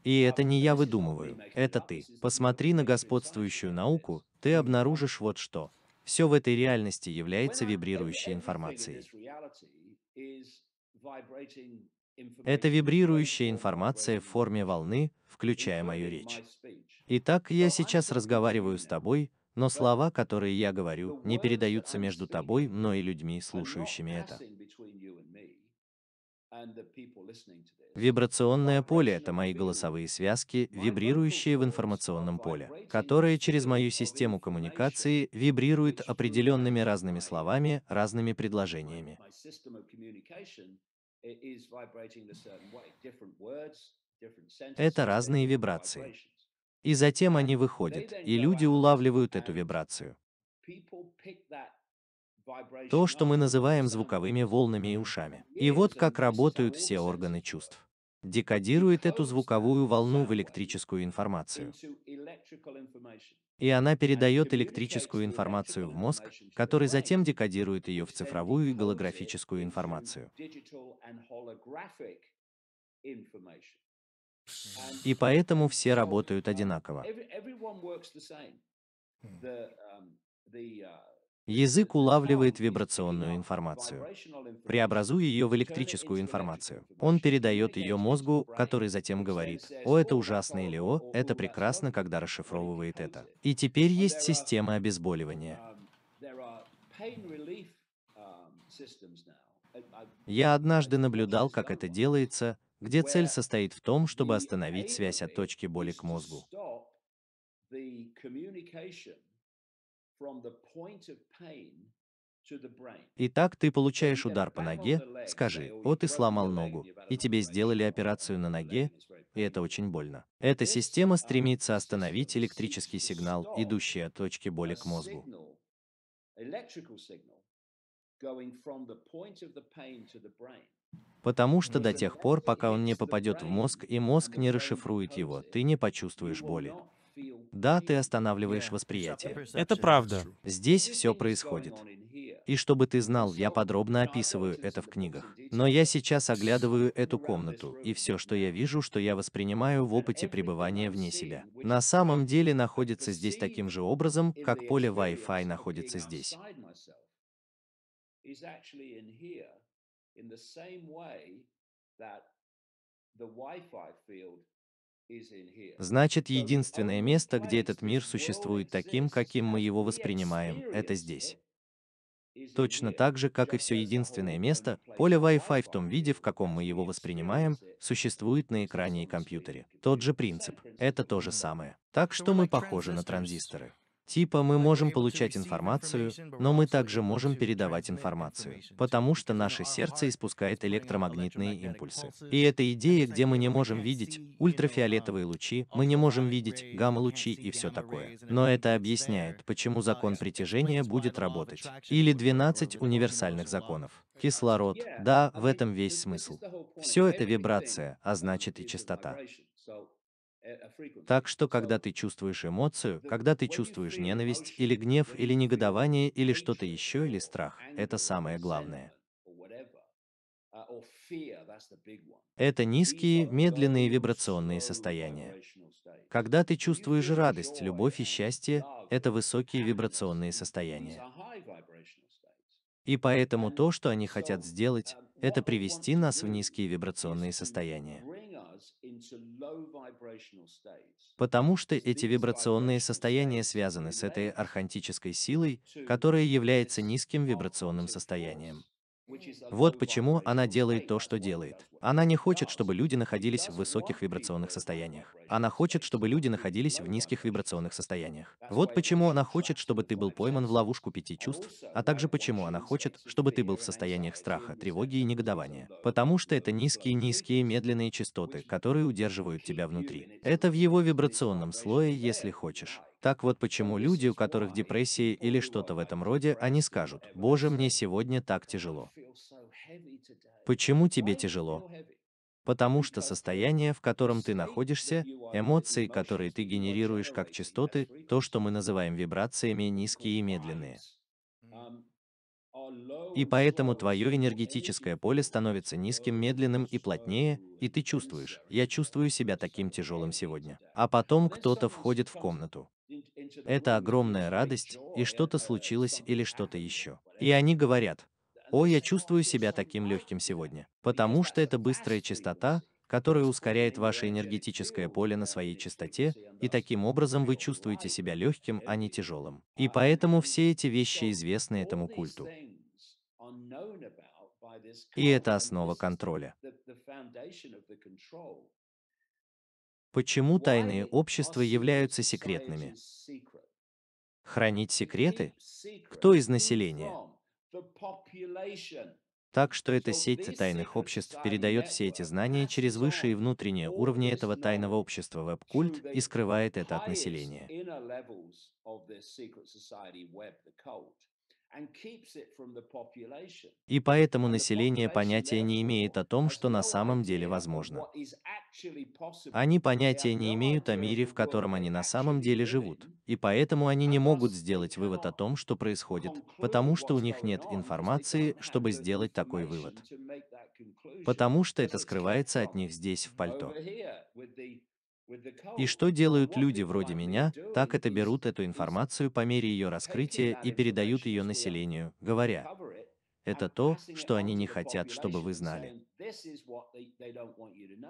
И это не я выдумываю, это ты. Посмотри на господствующую науку, ты обнаружишь вот что. Все в этой реальности является вибрирующей информацией. Это вибрирующая информация в форме волны, включая мою речь. Итак, я сейчас разговариваю с тобой, но слова, которые я говорю, не передаются между тобой, мной и людьми, слушающими это. Вибрационное поле ⁇ это мои голосовые связки, вибрирующие в информационном поле, которые через мою систему коммуникации вибрируют определенными разными словами, разными предложениями. Это разные вибрации. И затем они выходят, и люди улавливают эту вибрацию. То, что мы называем звуковыми волнами и ушами. И вот как работают все органы чувств. Декодирует эту звуковую волну в электрическую информацию. И она передает электрическую информацию в мозг, который затем декодирует ее в цифровую и голографическую информацию. И поэтому все работают одинаково. Язык улавливает вибрационную информацию, преобразуя ее в электрическую информацию. Он передает ее мозгу, который затем говорит, «О, это ужасно» или «О, это прекрасно», когда расшифровывает это. И теперь есть системы обезболивания. Я однажды наблюдал, как это делается, где цель состоит в том, чтобы остановить связь от точки боли к мозгу. Итак, ты получаешь удар по ноге, скажи, о, ты сломал ногу, и тебе сделали операцию на ноге, и это очень больно. Эта система стремится остановить электрический сигнал, идущий от точки боли к мозгу. Потому что до тех пор, пока он не попадет в мозг и мозг не расшифрует его, ты не почувствуешь боли. Да, ты останавливаешь восприятие. Это правда. Здесь все происходит. И чтобы ты знал, я подробно описываю это в книгах. Но я сейчас оглядываю эту комнату, и все, что я вижу, что я воспринимаю в опыте пребывания вне себя, на самом деле находится здесь таким же образом, как поле Wi-Fi находится здесь. Значит, единственное место, где этот мир существует таким, каким мы его воспринимаем, это здесь. Точно так же, как и все единственное место, поле Wi-Fi в том виде, в каком мы его воспринимаем, существует на экране и компьютере. Тот же принцип. Это то же самое. Так что мы похожи на транзисторы. Типа мы можем получать информацию, но мы также можем передавать информацию, потому что наше сердце испускает электромагнитные импульсы. И эта идея, где мы не можем видеть ультрафиолетовые um, лучи, мы не можем видеть гамма-лучи и все такое. Но это объясняет, почему закон притяжения будет работать. Или 12 универсальных законов. Кислород, да, в этом весь смысл. Все это вибрация, а значит и частота. Так что, когда ты чувствуешь эмоцию, когда ты чувствуешь ненависть или гнев или негодование или что-то еще или страх, это самое главное. Uh, это низкие, медленные вибрационные состояния. Когда ты чувствуешь радость, любовь и счастье, это высокие вибрационные состояния. И поэтому то, что они хотят сделать, uh, это привести нас в низкие вибрационные состояния. Потому что эти вибрационные состояния связаны с этой архантической силой, которая является низким вибрационным состоянием. Вот почему она делает то, что делает. Она не хочет, чтобы люди находились в высоких вибрационных состояниях. Она хочет, чтобы люди находились в низких вибрационных состояниях. Вот почему она хочет, чтобы ты был пойман в ловушку пяти чувств, а также почему она хочет, чтобы ты был в состояниях страха, тревоги и негодования. Потому что это низкие-низкие медленные частоты, которые удерживают тебя внутри. Это в его вибрационном слое, если хочешь. Так вот почему люди, у которых депрессии или что-то в этом роде, они скажут, «Боже, мне сегодня так тяжело». Почему тебе тяжело? Потому что состояние, в котором ты находишься, эмоции, которые ты генерируешь как частоты, то, что мы называем вибрациями, низкие и медленные. И поэтому твое энергетическое поле становится низким, медленным и плотнее, и ты чувствуешь, я чувствую себя таким тяжелым сегодня. А потом кто-то входит в комнату. Это огромная радость, и что-то случилось или что-то еще. И они говорят, о, я чувствую себя таким легким сегодня, потому что это быстрая частота, которая ускоряет ваше энергетическое поле на своей частоте, и таким образом вы чувствуете себя легким, а не тяжелым. И поэтому все эти вещи известны этому культу. И это основа контроля. Почему тайные общества являются секретными? Хранить секреты? Кто из населения? Так что эта сеть тайных обществ передает все эти знания через высшие внутренние уровни этого тайного общества веб-культ и скрывает это от населения. И поэтому население понятия не имеет о том, что на самом деле возможно. Они понятия не имеют о мире, в котором они на самом деле живут. И поэтому они не могут сделать вывод о том, что происходит, потому что у них нет информации, чтобы сделать такой вывод. Потому что это скрывается от них здесь в пальто. И что делают люди вроде меня, так это берут эту информацию по мере ее раскрытия и передают ее населению, говоря, это то, что они не хотят, чтобы вы знали.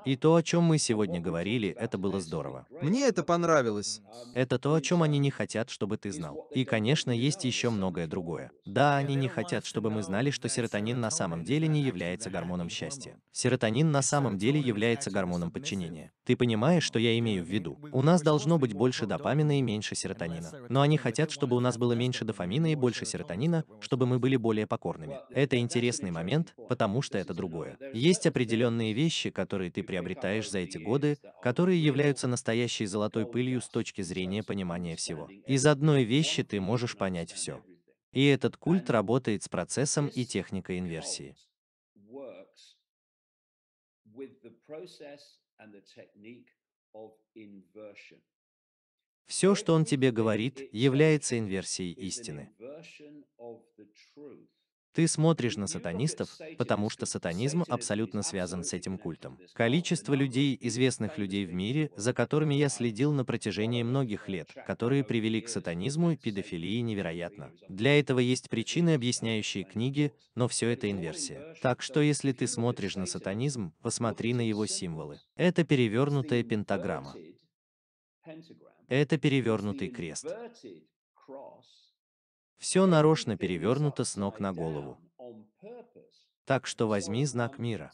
И то, о чем мы сегодня говорили, это было здорово. Мне это понравилось. Um, это то, о чем они не uh, хотят, чтобы ты знал. И, конечно, есть еще многое другое. Да, они не хотят, чтобы мы знали, что серотонин на самом деле не является гормоном счастья. Серотонин на самом деле является гормоном подчинения. Ты понимаешь, что я имею в виду? У нас должно быть больше допамина и меньше серотонина. Но они хотят, чтобы у нас было меньше дофамина и больше серотонина, чтобы мы были более покорными. Это интересный момент, потому что это другое. Есть определенные вещи, которые ты приобретаешь за эти годы, которые являются настоящей золотой пылью с точки зрения понимания всего. Из одной вещи ты можешь понять все. И этот культ работает с процессом и техникой инверсии. Все, что он тебе говорит, является инверсией истины. Ты смотришь на сатанистов, потому что сатанизм абсолютно связан с этим культом. Количество людей, известных людей в мире, за которыми я следил на протяжении многих лет, которые привели к сатанизму и педофилии невероятно. Для этого есть причины, объясняющие книги, но все это инверсия. Так что если ты смотришь на сатанизм, посмотри на его символы. Это перевернутая пентаграмма. Это перевернутый крест. Все нарочно перевернуто с ног на голову. Так что возьми знак мира.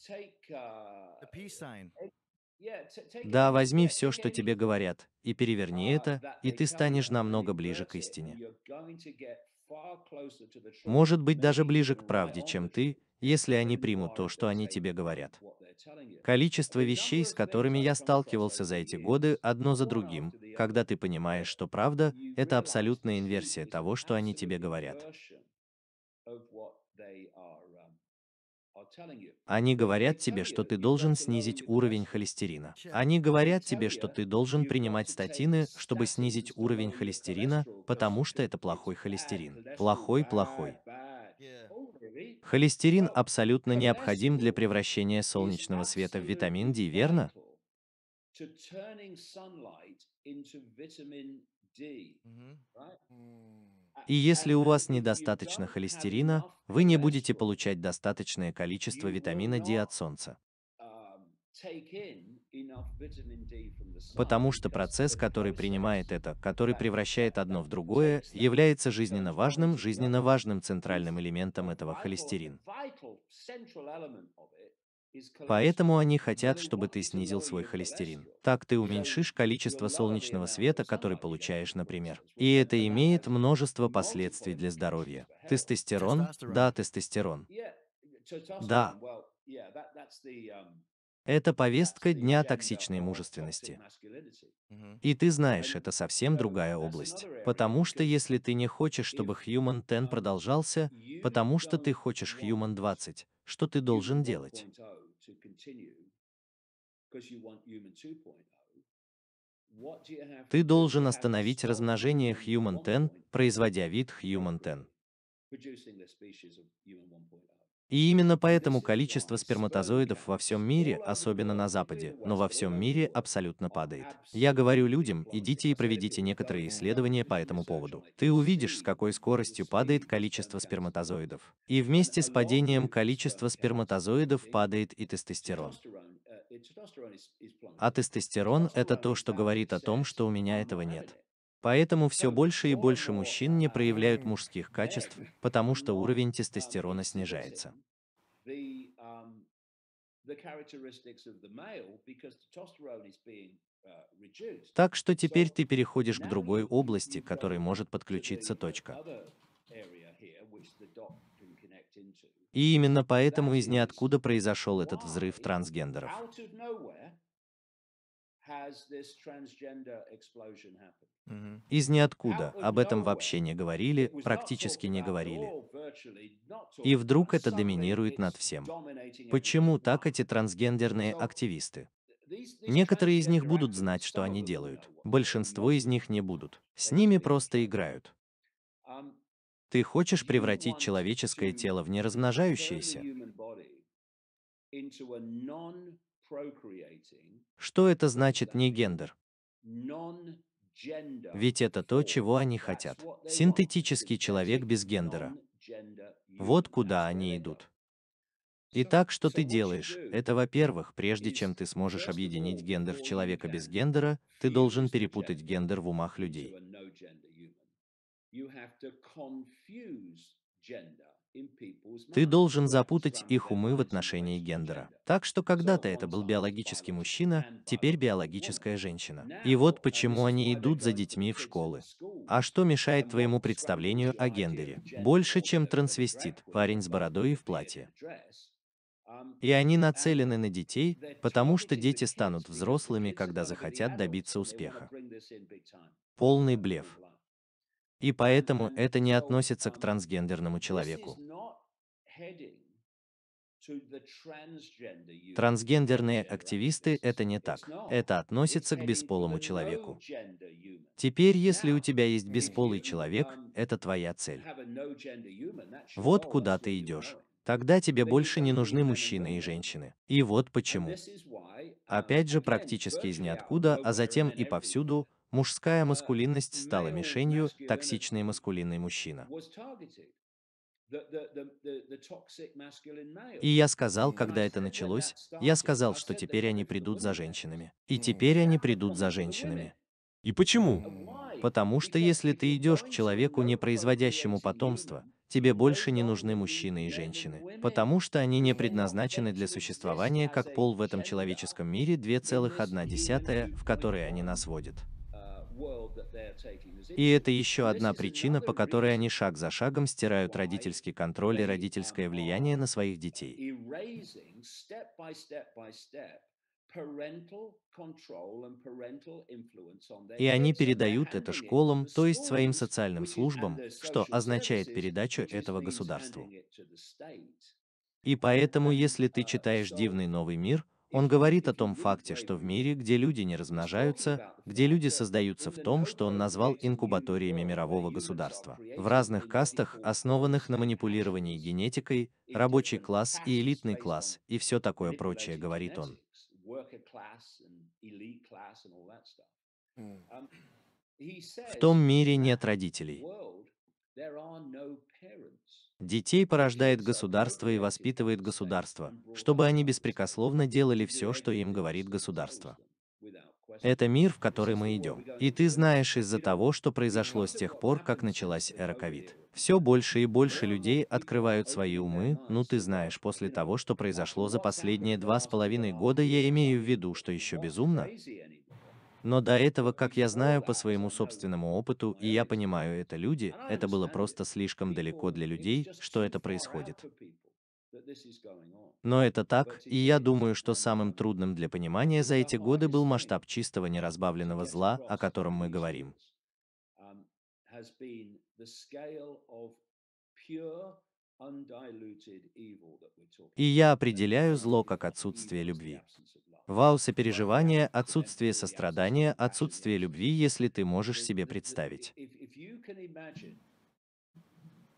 Да, возьми все, что тебе говорят, и переверни это, и ты станешь намного ближе к истине. Может быть, даже ближе к правде, чем ты, если они примут то, что они тебе говорят. Количество вещей, с которыми я сталкивался за эти годы, одно за другим, когда ты понимаешь, что правда — это абсолютная инверсия того, что они тебе говорят. Они говорят тебе, что ты должен снизить уровень холестерина. Они говорят тебе, что ты должен принимать статины, чтобы снизить уровень холестерина, потому что это плохой холестерин. Плохой, плохой. Холестерин абсолютно необходим для превращения солнечного света в витамин D, верно? И если у вас недостаточно холестерина, вы не будете получать достаточное количество витамина D от солнца. Потому что процесс, который принимает это, который превращает одно в другое, является жизненно важным, жизненно важным центральным элементом этого холестерин. Поэтому они хотят, чтобы ты снизил свой холестерин. Так ты уменьшишь количество солнечного света, который получаешь, например. И это имеет множество последствий для здоровья. Тестостерон? Да, тестостерон. Да. Это повестка дня токсичной мужественности. И ты знаешь, это совсем другая область. Потому что если ты не хочешь, чтобы Human 10 продолжался, потому что ты хочешь Human 20, что ты должен делать? Ты должен остановить размножение Human 10, производя вид Human 10. И именно поэтому количество сперматозоидов во всем мире, особенно на Западе, но во всем мире абсолютно падает. Я говорю людям, идите и проведите некоторые исследования по этому поводу. Ты увидишь, с какой скоростью падает количество сперматозоидов. И вместе с падением количества сперматозоидов падает и тестостерон. А тестостерон – это то, что говорит о том, что у меня этого нет. Поэтому все больше и больше мужчин не проявляют мужских качеств, потому что уровень тестостерона снижается. Так что теперь ты переходишь к другой области, к которой может подключиться точка. И именно поэтому из ниоткуда произошел этот взрыв трансгендеров. Из ниоткуда. Об этом вообще не говорили, практически не говорили. И вдруг это доминирует над всем. Почему так эти трансгендерные активисты? Некоторые из них будут знать, что они делают. Большинство из них не будут. С ними просто играют. Um, Ты хочешь превратить человеческое тело в неразмножающееся? Что это значит не гендер? Ведь это то, чего они хотят. Синтетический человек без гендера. Вот куда они идут. Итак, что ты делаешь? Это, во-первых, прежде чем ты сможешь объединить гендер в человека без гендера, ты должен перепутать гендер в умах людей. Ты должен запутать их умы в отношении гендера. Так что когда-то это был биологический мужчина, теперь биологическая женщина. И вот почему они идут за детьми в школы. А что мешает твоему представлению о гендере? Больше, чем трансвестит, парень с бородой и в платье. И они нацелены на детей, потому что дети станут взрослыми, когда захотят добиться успеха. Полный блеф. И поэтому это не относится к трансгендерному человеку. Трансгендерные активисты — это не так. Это относится к бесполому человеку. Теперь, если у тебя есть бесполый человек, это твоя цель. Вот куда ты идешь. Тогда тебе больше не нужны мужчины и женщины. И вот почему. Опять же, практически из ниоткуда, а затем и повсюду, Мужская э, маскулинность стала мишенью токсичный маскулинный мужчина. И я сказал, когда это началось, я сказал, что mm. теперь они придут за женщинами. И теперь они придут за женщинами. И почему? Потому что если ты идешь к человеку, не производящему потомство, тебе больше не нужны мужчины и женщины, потому что они не предназначены для существования как пол в этом человеческом мире 2,1, в который они нас водят. И это еще одна причина, по которой они шаг за шагом стирают родительский контроль и родительское влияние на своих детей. И они передают это школам, то есть своим социальным службам, что означает передачу этого государству. И поэтому, если ты uh, читаешь «Дивный новый мир», он говорит о том факте, что в мире, где люди не размножаются, где люди создаются в том, что он назвал инкубаториями мирового государства. В разных кастах, основанных на манипулировании генетикой, рабочий класс и элитный класс, и все такое прочее, говорит он. В том мире нет родителей. Детей порождает государство и воспитывает государство, чтобы они беспрекословно делали все, что им говорит государство. Это мир, в который мы идем. И ты знаешь из-за того, что произошло с тех пор, как началась эра ковид. Все больше и больше людей открывают свои умы, ну ты знаешь, после того, что произошло за последние два с половиной года, я имею в виду, что еще безумно, но до этого, как я знаю по своему собственному опыту, и я понимаю, это люди, это было просто слишком далеко для людей, что это происходит. Но это так, и я думаю, что самым трудным для понимания за эти годы был масштаб чистого неразбавленного зла, о котором мы говорим. И я определяю зло как отсутствие любви. Вау, сопереживание, отсутствие сострадания, отсутствие любви, если ты можешь себе представить.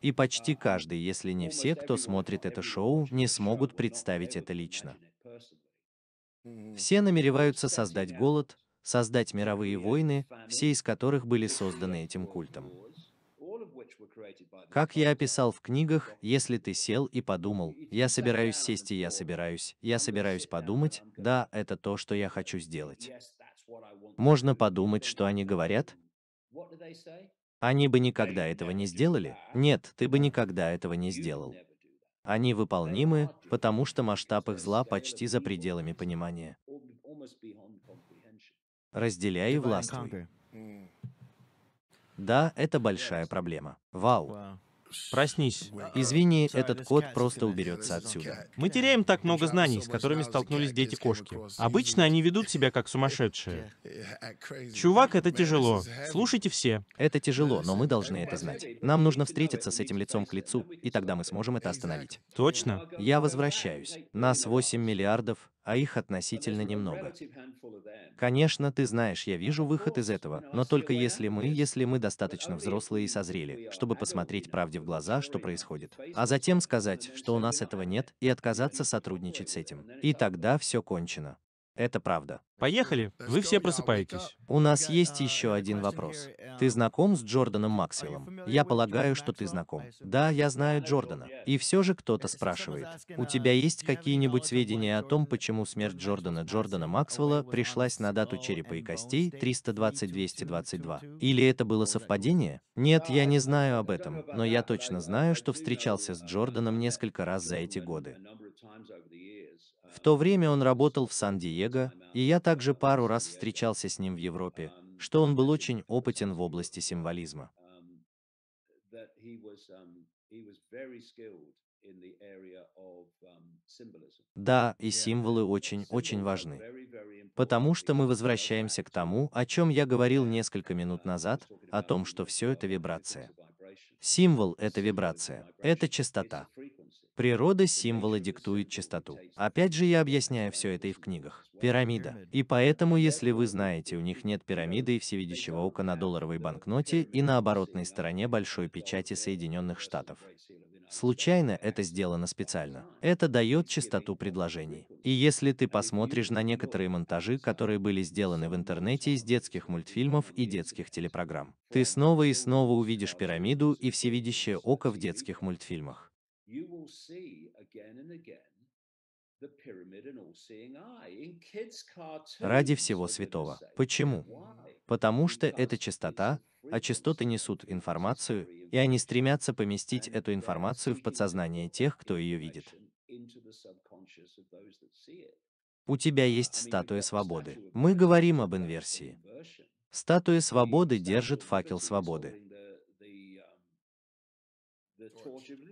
И почти um, каждый, если не все, кто смотрит это шоу, не смогут представить это лично. Все намереваются создать голод, создать мировые войны, все из которых были созданы этим культом. Как я описал в книгах, если ты сел и подумал, я собираюсь сесть и я собираюсь, я собираюсь подумать, да, это то, что я хочу сделать. Можно подумать, что они говорят? Они бы никогда этого не сделали? Нет, ты бы никогда этого не сделал. Они выполнимы, потому что масштаб их зла почти за пределами понимания. Разделяй и типа властвуй. Да, это большая проблема. Вау. Проснись. Извини, этот кот просто уберется отсюда. Мы теряем так много знаний, с которыми столкнулись дети-кошки. Обычно они ведут себя как сумасшедшие. Чувак, это тяжело. Слушайте все. Это тяжело, но мы должны это знать. Нам нужно встретиться с этим лицом к лицу, и тогда мы сможем это остановить. Точно. Я возвращаюсь. Нас 8 миллиардов, а их относительно немного. Конечно, ты знаешь, я вижу выход из этого, но только если мы, если мы достаточно взрослые и созрели, чтобы посмотреть правде в глаза, что происходит, а затем сказать, что у нас этого нет, и отказаться сотрудничать с этим. И тогда все кончено. Это правда. Поехали. Вы все просыпаетесь. У нас есть еще один вопрос. Ты знаком с Джорданом Максвеллом? Я полагаю, что ты знаком. Да, я знаю Джордана. И все же кто-то спрашивает. У тебя есть какие-нибудь сведения о том, почему смерть Джордана Джордана Максвелла пришлась на дату черепа и костей 320-222? Или это было совпадение? Нет, я не знаю об этом, но я точно знаю, что встречался с Джорданом несколько раз за эти годы. В то время он работал в Сан-Диего, и я также пару раз встречался с ним в Европе, что он был очень опытен в области символизма. Um, um, um, да, и символы очень-очень важны, потому что мы возвращаемся к тому, о чем я говорил несколько минут uh, назад, о том, что все это вибрация. Символ – это вибрация, это частота, Природа символа диктует чистоту. Опять же, я объясняю все это и в книгах. Пирамида. И поэтому, если вы знаете, у них нет пирамиды и всевидящего ока на долларовой банкноте и на оборотной стороне большой печати Соединенных Штатов. Случайно это сделано специально. Это дает частоту предложений. И если ты посмотришь на некоторые монтажи, которые были сделаны в интернете из детских мультфильмов и детских телепрограмм, ты снова и снова увидишь пирамиду и всевидящее око в детских мультфильмах you will see again and again ради всего святого. Почему? Потому что это частота, а частоты несут информацию, и они стремятся поместить эту информацию в подсознание тех, кто ее видит. У тебя есть статуя свободы. Мы говорим об инверсии. Статуя свободы держит факел свободы.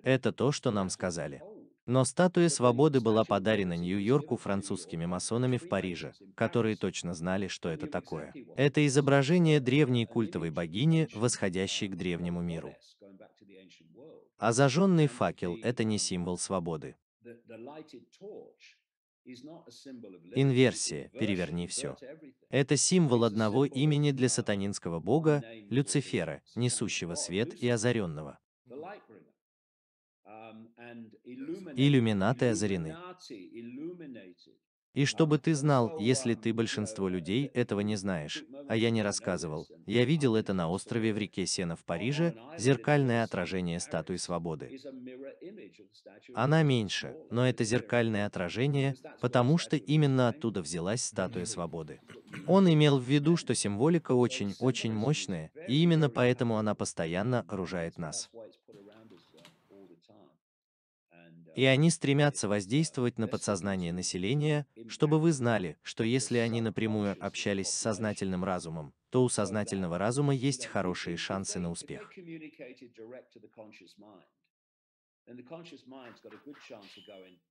Это то, что нам сказали. Но статуя свободы была подарена Нью-Йорку французскими масонами в Париже, которые точно знали, что это такое. Это изображение древней культовой богини, восходящей к древнему миру. А зажженный факел – это не символ свободы. Инверсия, переверни все. Это символ одного имени для сатанинского бога, Люцифера, несущего свет и озаренного. Um, иллюминаты озарены. И uh, чтобы ты знал, если ты большинство людей этого не знаешь, а я не рассказывал, я uh, видел это на острове в реке Сена в Париже, зеркальное отражение статуи свободы. Она меньше, но это зеркальное отражение, потому что именно оттуда взялась статуя свободы. Он <coughs> имел в виду, что символика очень-очень мощная, и именно поэтому она постоянно оружает нас и они стремятся воздействовать на подсознание населения, чтобы вы знали, что если они напрямую общались с сознательным разумом, то у сознательного разума есть хорошие шансы на успех.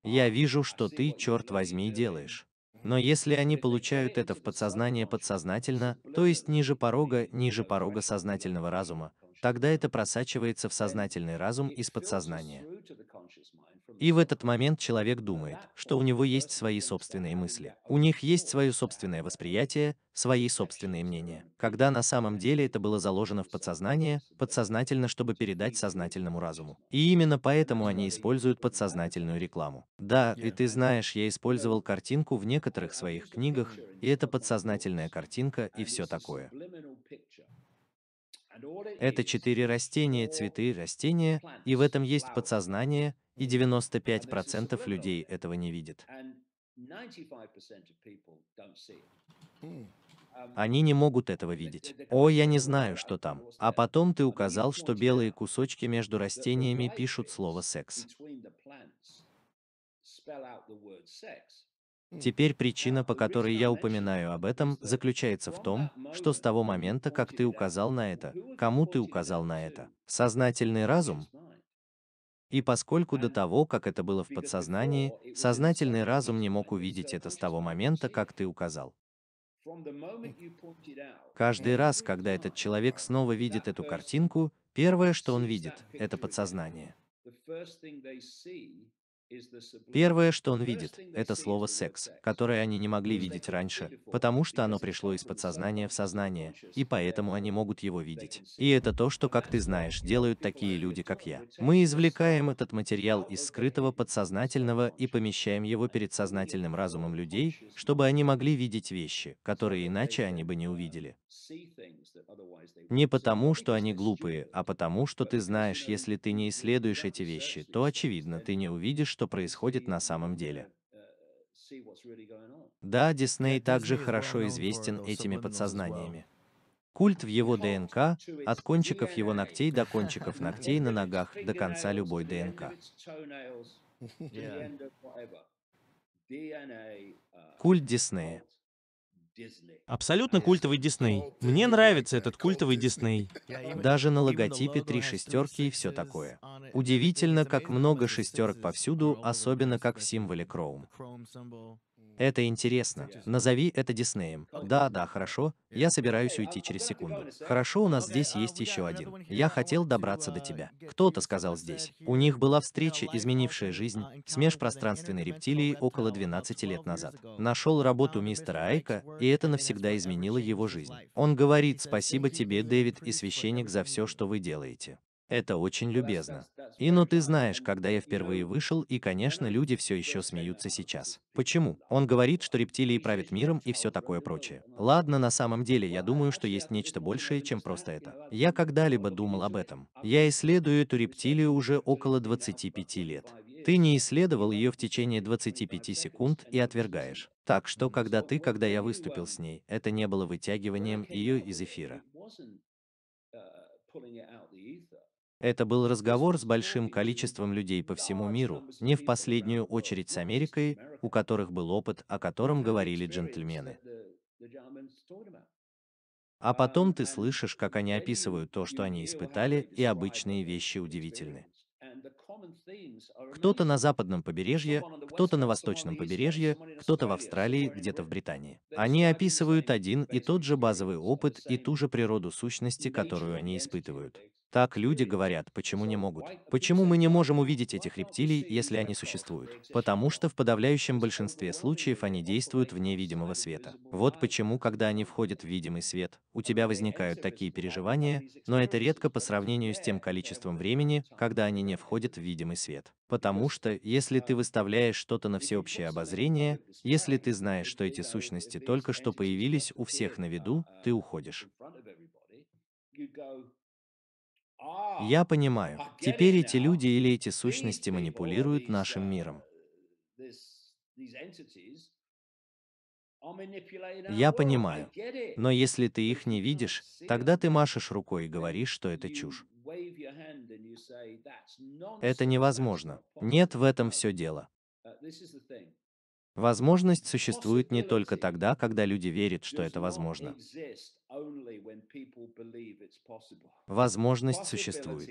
Я вижу, что ты, черт возьми, делаешь. Но если они получают это в подсознание подсознательно, то есть ниже порога, ниже порога сознательного разума, тогда это просачивается в сознательный разум из подсознания. И в этот момент человек думает, что у него есть свои собственные мысли. У них есть свое собственное восприятие, свои собственные мнения. Когда на самом деле это было заложено в подсознание, подсознательно, чтобы передать сознательному разуму. И именно поэтому они используют подсознательную рекламу. Да, и ты знаешь, я использовал картинку в некоторых своих книгах, и это подсознательная картинка и все такое. Это четыре растения, цветы, растения, и в этом есть подсознание, и 95% людей этого не видят. Хм. Um, Они не могут этого видеть. О, я не знаю, что там. А потом ты указал, что белые кусочки между растениями пишут слово «секс». Теперь причина, по которой я упоминаю об этом, заключается в том, что с того момента, как ты указал на это, кому ты указал на это, сознательный разум, и поскольку до того, как это было в подсознании, сознательный разум не мог увидеть это с того момента, как ты указал. Каждый раз, когда этот человек снова видит эту картинку, первое, что он видит, это подсознание. Первое, что он видит, это слово «секс», которое они не могли видеть раньше, потому что оно пришло из подсознания в сознание, и поэтому они могут его видеть. И это то, что, как ты знаешь, делают такие люди, как я. Мы извлекаем этот материал из скрытого подсознательного и помещаем его перед сознательным разумом людей, чтобы они могли видеть вещи, которые иначе они бы не uh, увидели. Не потому, что они глупые, а потому, что ты знаешь, если ты не исследуешь эти вещи, то, очевидно, ты не увидишь, что происходит на самом деле. Да, Дисней также хорошо известен этими подсознаниями. Культ в его ДНК, от кончиков его ногтей до кончиков <laughs> ногтей на ногах, до конца любой ДНК. <laughs> Культ Диснея. Абсолютно культовый Дисней. Мне нравится этот культовый Дисней. Даже на логотипе три шестерки и все такое. Удивительно, как много шестерок повсюду, особенно как в символе Chrome. Это интересно. Назови это Диснеем. Да, да, хорошо. Я собираюсь уйти через секунду. Хорошо, у нас здесь а есть еще один. Я хотел добраться до тебя. Типа, Кто-то сказал здесь. У них была встреча, изменившая жизнь, с межпространственной рептилией около 12 лет назад. Нашел работу мистера Айка, и это навсегда изменило его жизнь. Он говорит, спасибо тебе, Дэвид и священник, за все, что вы делаете. Это очень любезно. И но ну, ты знаешь, когда я впервые вышел, и, конечно, люди все еще смеются сейчас. Почему? Он говорит, что рептилии правят миром и все такое прочее. Ладно, на самом деле, я думаю, что есть нечто большее, чем просто это. Я когда-либо думал об этом. Я исследую эту рептилию уже около 25 лет. Ты не исследовал ее в течение 25 секунд и отвергаешь. Так что, когда ты, когда я выступил с ней, это не было вытягиванием ее из эфира. Это был разговор с большим количеством людей по всему миру, не в последнюю очередь с Америкой, у которых был опыт, о котором говорили джентльмены. А потом ты слышишь, как они описывают то, что они испытали, и обычные вещи удивительны. Кто-то на западном побережье, кто-то на восточном побережье, кто-то в Австралии, где-то в Британии. Они описывают один и тот же базовый опыт и ту же природу сущности, которую они испытывают. Так люди говорят, почему не могут. Почему мы не можем увидеть этих рептилий, если они существуют? Потому что в подавляющем большинстве случаев они действуют вне видимого света. Вот почему, когда они входят в видимый свет, у тебя возникают такие переживания, но это редко по сравнению с тем количеством времени, когда они не входят в видимый свет. Потому что, если ты выставляешь что-то на всеобщее обозрение, если ты знаешь, что эти сущности только что появились у всех на виду, ты уходишь. А, Я понимаю, а теперь эти люди или эти сущности манипулируют нашим uh, миром. Я понимаю. Но если ты их не видишь, тогда ты машешь рукой и говоришь, что это чушь. Это невозможно. Нет в этом все дело. Uh, Возможность существует не только тогда, когда люди верят, что это возможно. Возможность существует.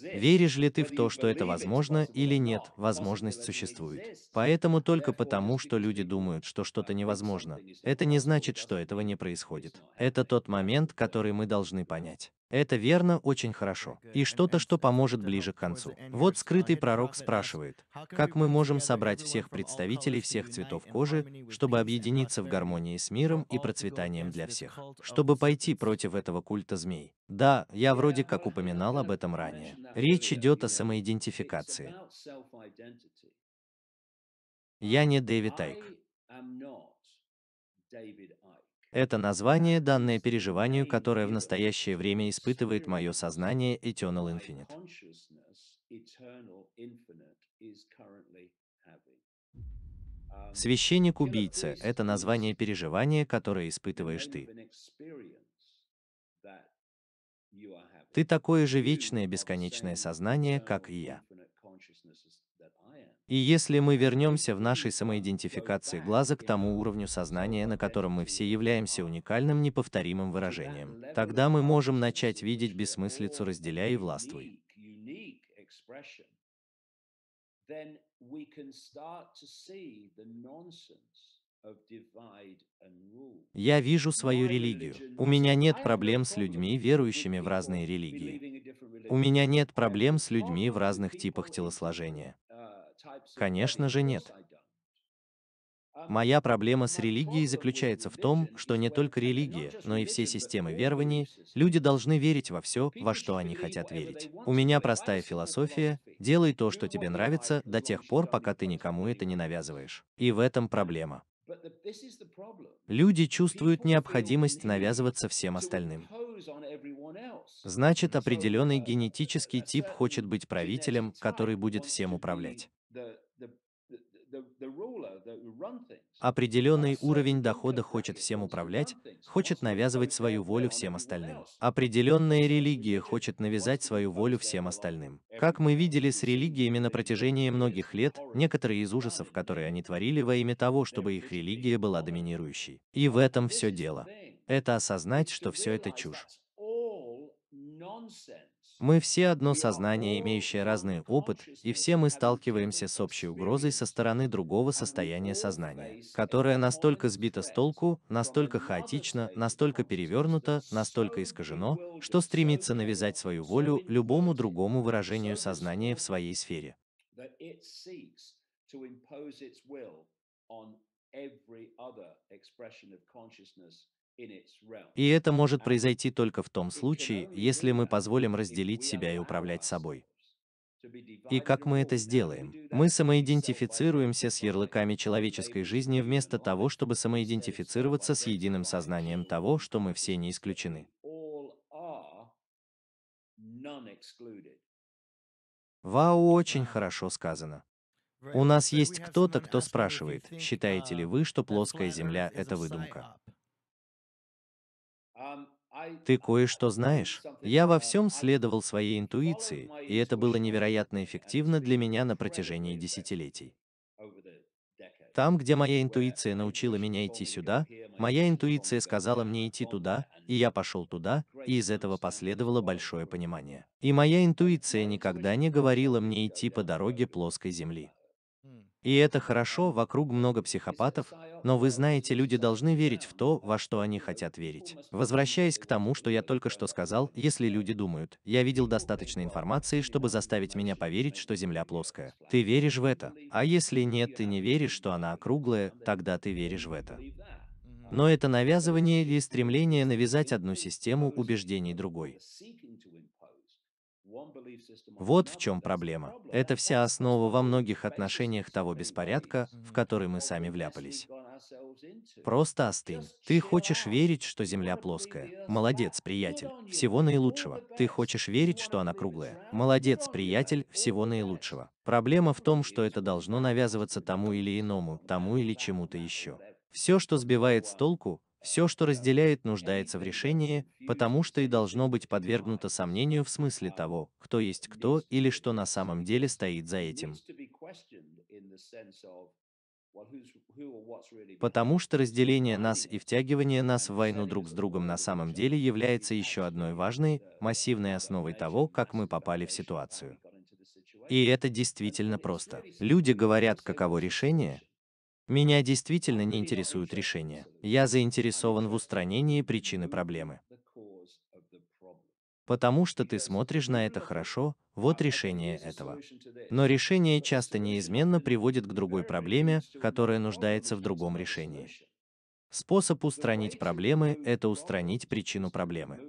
Веришь ли ты в то, что это возможно или нет, возможность существует. Поэтому только потому, что люди думают, что что-то невозможно, это не значит, что этого не происходит. Это тот момент, который мы должны понять. Это верно, очень хорошо. И что-то, что поможет ближе к концу. Вот скрытый пророк спрашивает, как мы можем собрать всех представителей всех цветов кожи, чтобы объединиться в гармонии с миром и процветанием для всех, чтобы пойти против этого культа змей. Да, я вроде как упоминал об этом ранее. Речь идет о самоидентификации. Я не Дэвид Айк. Это название, данное переживанию, которое в настоящее время испытывает мое сознание Eternal Infinite. Священник-убийца — это название переживания, которое испытываешь ты. Ты такое же вечное бесконечное сознание, как и я. И если мы вернемся в нашей самоидентификации глаза к тому уровню сознания, на котором мы все являемся уникальным неповторимым выражением, тогда мы можем начать видеть бессмыслицу «разделяй и властвуй» we Я вижу свою религию. У меня нет проблем с людьми, верующими в разные религии. У меня нет проблем с людьми в разных типах телосложения. Uh, Конечно же нет. Моя проблема с религией заключается в том, что не только религия, но и все системы верований, люди должны верить во все, во что они хотят верить. У меня простая философия, делай то, что тебе нравится, до тех пор, пока ты никому это не навязываешь. И в этом проблема. Люди чувствуют необходимость навязываться всем остальным. Значит, определенный генетический тип хочет быть правителем, который будет всем управлять. Определенный уровень дохода хочет всем управлять, хочет навязывать свою волю всем остальным. Определенная религия хочет навязать свою волю всем остальным. Как мы видели с религиями на протяжении многих лет, некоторые из ужасов, которые они творили во имя того, чтобы их религия была доминирующей. И в этом все дело. Это осознать, что все это чушь. Мы все одно сознание, имеющее разный опыт, и все мы сталкиваемся с общей угрозой со стороны другого состояния сознания, которое настолько сбито с толку, настолько хаотично, настолько перевернуто, настолько искажено, что стремится навязать свою волю любому другому выражению сознания в своей сфере. И это может произойти только в том случае, если мы позволим разделить себя и управлять собой. И как мы это сделаем? Мы самоидентифицируемся с ярлыками человеческой жизни вместо того, чтобы самоидентифицироваться с единым сознанием того, что мы все не исключены. Вау, очень хорошо сказано. У нас есть кто-то, кто спрашивает, считаете ли uh, вы, что плоская Земля — это выдумка? Ты кое-что знаешь? Я во всем следовал своей интуиции, и это было невероятно эффективно для меня на протяжении десятилетий. Там, где моя интуиция научила меня идти сюда, моя интуиция сказала мне идти туда, и я пошел туда, и из этого последовало большое понимание. И моя интуиция никогда не говорила мне идти по дороге плоской земли. И это хорошо, вокруг много психопатов, но вы знаете, люди должны верить в то, во что они хотят верить. Возвращаясь к тому, что я только что сказал, если люди думают, я видел достаточно информации, чтобы заставить меня поверить, что Земля плоская. Ты веришь в это. А если нет, ты не веришь, что она округлая, тогда ты веришь в это. Но это навязывание или стремление навязать одну систему убеждений другой. Вот в чем проблема. Это вся основа во многих отношениях того беспорядка, в который мы сами вляпались. Просто остынь. Ты хочешь верить, что Земля плоская. Молодец, приятель. Всего наилучшего. Ты хочешь верить, что она круглая. Молодец, приятель. Всего наилучшего. Проблема в том, что это должно навязываться тому или иному, тому или чему-то еще. Все, что сбивает с толку, все, что разделяет, нуждается в решении, потому что и должно быть подвергнуто сомнению в смысле того, кто есть кто или что на самом деле стоит за этим. Потому что разделение нас и втягивание нас в войну друг с другом на самом деле является еще одной важной, массивной основой того, как мы попали в ситуацию. И это действительно просто. Люди говорят, каково решение, меня действительно не интересуют решения. Я заинтересован в устранении причины проблемы. Потому что ты смотришь на это хорошо, вот решение этого. Но решение часто неизменно приводит к другой проблеме, которая нуждается в другом решении. Способ устранить проблемы – это устранить причину проблемы.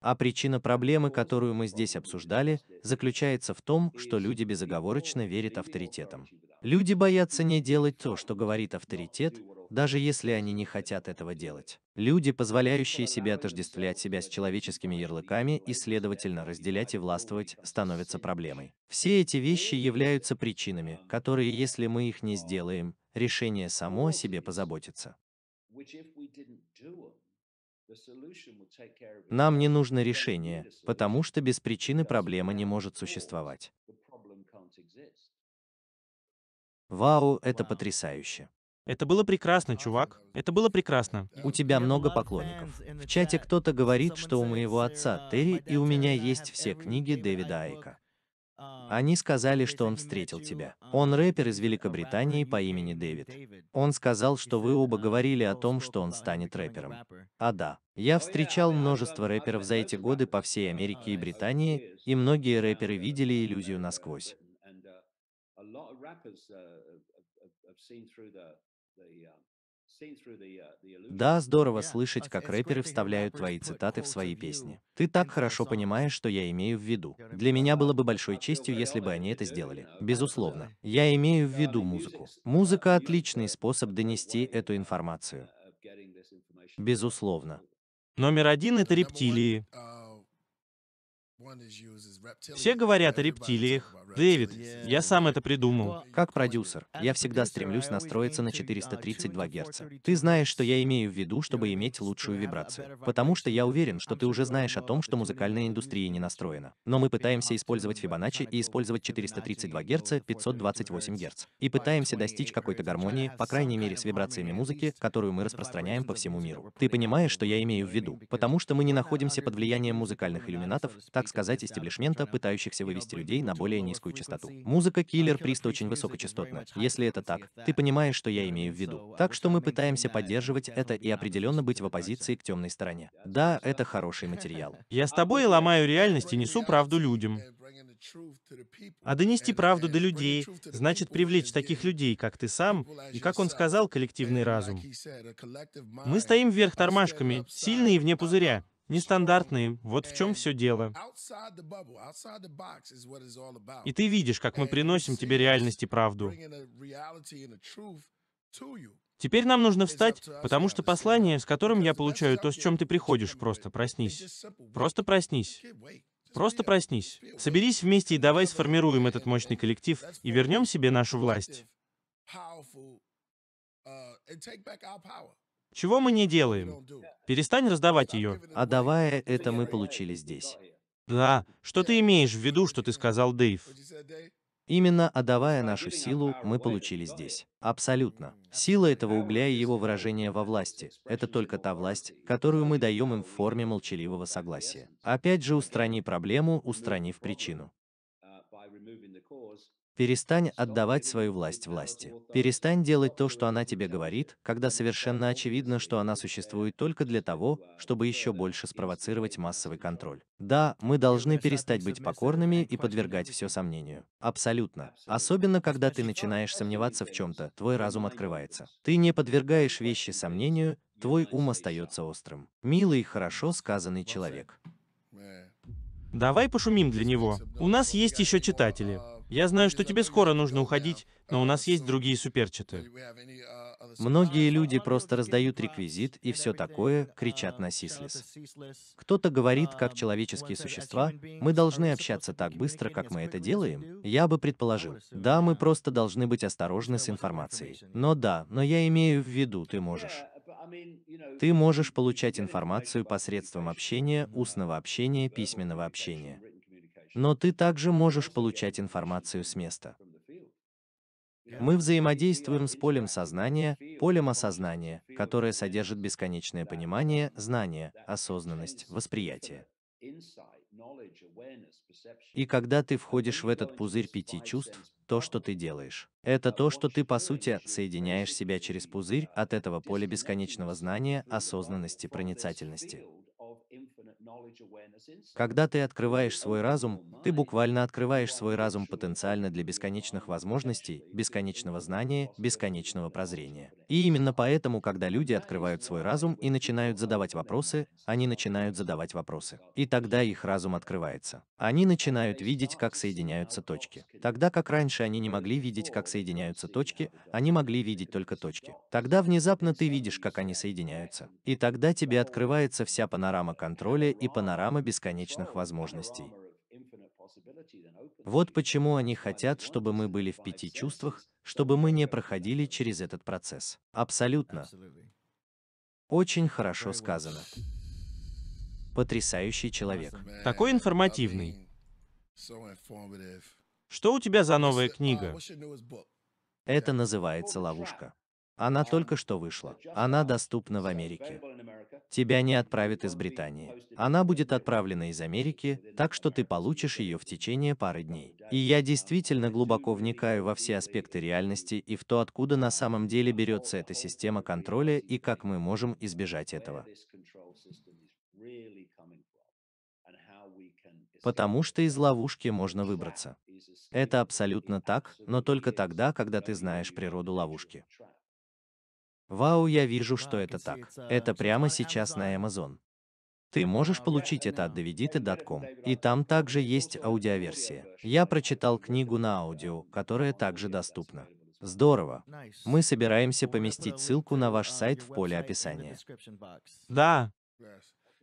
А причина проблемы, которую мы здесь обсуждали, заключается в том, что люди безоговорочно верят авторитетам. Люди боятся не делать то, что говорит авторитет, даже если они не хотят этого делать. Люди, позволяющие себе отождествлять себя с человеческими ярлыками и, следовательно, разделять и властвовать, становятся проблемой. Все эти вещи являются причинами, которые, если мы их не сделаем, решение само о себе позаботится. Нам не нужно решение, потому что без причины проблема не может существовать. Вау, это потрясающе. Это было прекрасно, чувак. Это было прекрасно. У тебя много поклонников. В чате кто-то говорит, что у моего отца Терри и у меня есть все книги Дэвида Айка. Они сказали, что он встретил тебя. Он рэпер из Великобритании по имени Дэвид. Он сказал, что вы оба говорили о том, что он станет рэпером. А да, я встречал множество рэперов за эти годы по всей Америке и Британии, и многие рэперы видели иллюзию насквозь. Да, здорово слышать, как рэперы вставляют твои цитаты в свои песни. Ты так хорошо понимаешь, что я имею в виду. Для меня было бы большой честью, если бы они это сделали. Безусловно. Я имею в виду музыку. Uh, Музыка — отличный способ донести эту информацию. Безусловно. Номер один — это рептилии. Все говорят о рептилиях. Дэвид, я сам это придумал. Как продюсер, я всегда стремлюсь настроиться на 432 uh, Гц. Ты знаешь, что я имею в виду, чтобы иметь лучшую вибрацию. Потому что я уверен, что ты уже знаешь о том, что музыкальная индустрия не настроена. Но мы пытаемся использовать Фибоначчи и использовать 432 Гц, 528 Гц. И пытаемся достичь какой-то гармонии, по крайней мере с вибрациями музыки, которую мы распространяем по всему миру. Ты понимаешь, что я имею в виду? Потому что мы не находимся под влиянием музыкальных иллюминатов, так сказать, истеблишмента, пытающихся вывести людей на более низкую частоту. Музыка Киллер Прист очень высокочастотная. Если это так, ты понимаешь, что я имею в виду. Так что мы пытаемся поддерживать это и определенно быть в оппозиции к темной стороне. Да, это хороший материал. Я с тобой ломаю реальность и несу правду людям. А донести правду до людей значит привлечь таких людей, как ты сам, и, как он сказал, коллективный разум. Мы стоим вверх тормашками, сильные вне пузыря, нестандартные. Вот в чем все дело. И ты видишь, как мы приносим тебе реальность и правду. Теперь нам нужно встать, потому что послание, с которым я получаю то, с чем ты приходишь, просто проснись. Просто проснись. Просто проснись. Соберись вместе и давай сформируем этот мощный коллектив и вернем себе нашу власть. Uh, чего мы не делаем? Перестань раздавать ее. А давая это, мы получили здесь. Да, что ты имеешь в виду, что ты сказал, Дэйв? Именно отдавая «а нашу силу, мы получили здесь. Абсолютно. Сила этого угля и его выражение во власти – это только та власть, которую мы даем им в форме молчаливого согласия. Опять же, устрани проблему, устранив причину. Перестань отдавать свою власть власти. Перестань делать то, что она тебе говорит, когда совершенно очевидно, что она существует только для того, чтобы еще больше спровоцировать массовый контроль. Да, мы должны перестать быть покорными и подвергать все сомнению. Абсолютно. Особенно, когда ты начинаешь сомневаться в чем-то, твой разум открывается. Ты не подвергаешь вещи сомнению, твой ум остается острым. Милый, и хорошо сказанный человек. Давай пошумим для него. У нас есть еще читатели. Я знаю, что тебе скоро нужно уходить, но у нас есть другие суперчаты. Многие люди просто раздают реквизит и все такое, кричат на Сислис. Кто-то говорит, как человеческие существа, мы должны общаться так быстро, как мы это делаем. Я бы предположил, да, мы просто должны быть осторожны с информацией. Но да, но я имею в виду, ты можешь. Ты можешь получать информацию посредством общения, устного общения, письменного общения. Но ты также можешь получать информацию с места. Мы взаимодействуем с полем сознания, полем осознания, которое содержит бесконечное понимание, знание, осознанность, восприятие. И когда ты входишь в этот пузырь пяти чувств, то, что ты делаешь, это то, что ты, по сути, соединяешь себя через пузырь от этого поля бесконечного знания, осознанности, проницательности. Когда ты открываешь свой разум, ты буквально открываешь свой разум потенциально для бесконечных возможностей, бесконечного знания, бесконечного прозрения. И именно поэтому, когда люди открывают свой разум и начинают задавать вопросы, они начинают задавать вопросы. И тогда их разум открывается. Они начинают видеть, как соединяются точки. Тогда как раньше они не могли видеть, как соединяются точки, они могли видеть только точки. Тогда внезапно ты видишь, как они соединяются. И тогда тебе открывается вся панорама контроля и панорама бесконечных возможностей. Вот почему они хотят, чтобы мы были в пяти чувствах, чтобы мы не проходили через этот процесс. Абсолютно. Очень хорошо сказано. Потрясающий человек. Такой информативный. Что у тебя за новая uh, книга? Это называется «Ловушка». Она um, только что вышла. Она доступна в uh, Америке. Тебя не отправят из Британии. Она будет отправлена из Америки, так что ты получишь ее в течение пары дней. И я действительно глубоко вникаю во все аспекты реальности и в то, откуда на самом деле берется эта система контроля и как мы можем избежать этого. Потому что из ловушки можно выбраться. Это абсолютно так, но только тогда, когда ты знаешь природу ловушки. Вау, я вижу, что это так. Это прямо сейчас на Amazon. Ты можешь получить это от davidita.com, и там также есть аудиоверсия. Я прочитал книгу на аудио, которая также доступна. Здорово. Мы собираемся поместить ссылку на ваш сайт в поле описания. Да.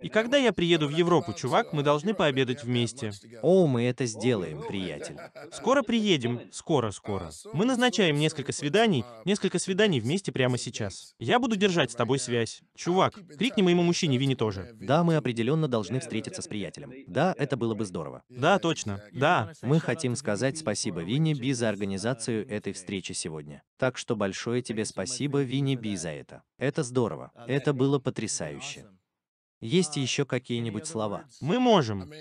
И когда я приеду в Европу, чувак, мы должны пообедать вместе. О, мы это сделаем, приятель. Скоро приедем. Скоро, скоро. Мы назначаем несколько свиданий, несколько свиданий вместе прямо сейчас. Я буду держать с тобой связь. Чувак, крикни моему мужчине Винни тоже. Да, мы определенно должны встретиться с приятелем. Да, это было бы здорово. Да, точно. Да. Мы хотим сказать спасибо Винни Би за организацию этой встречи сегодня. Так что большое тебе спасибо, Винни Би, за это. Это здорово. Это было потрясающе. Есть еще какие-нибудь слова? Мы можем.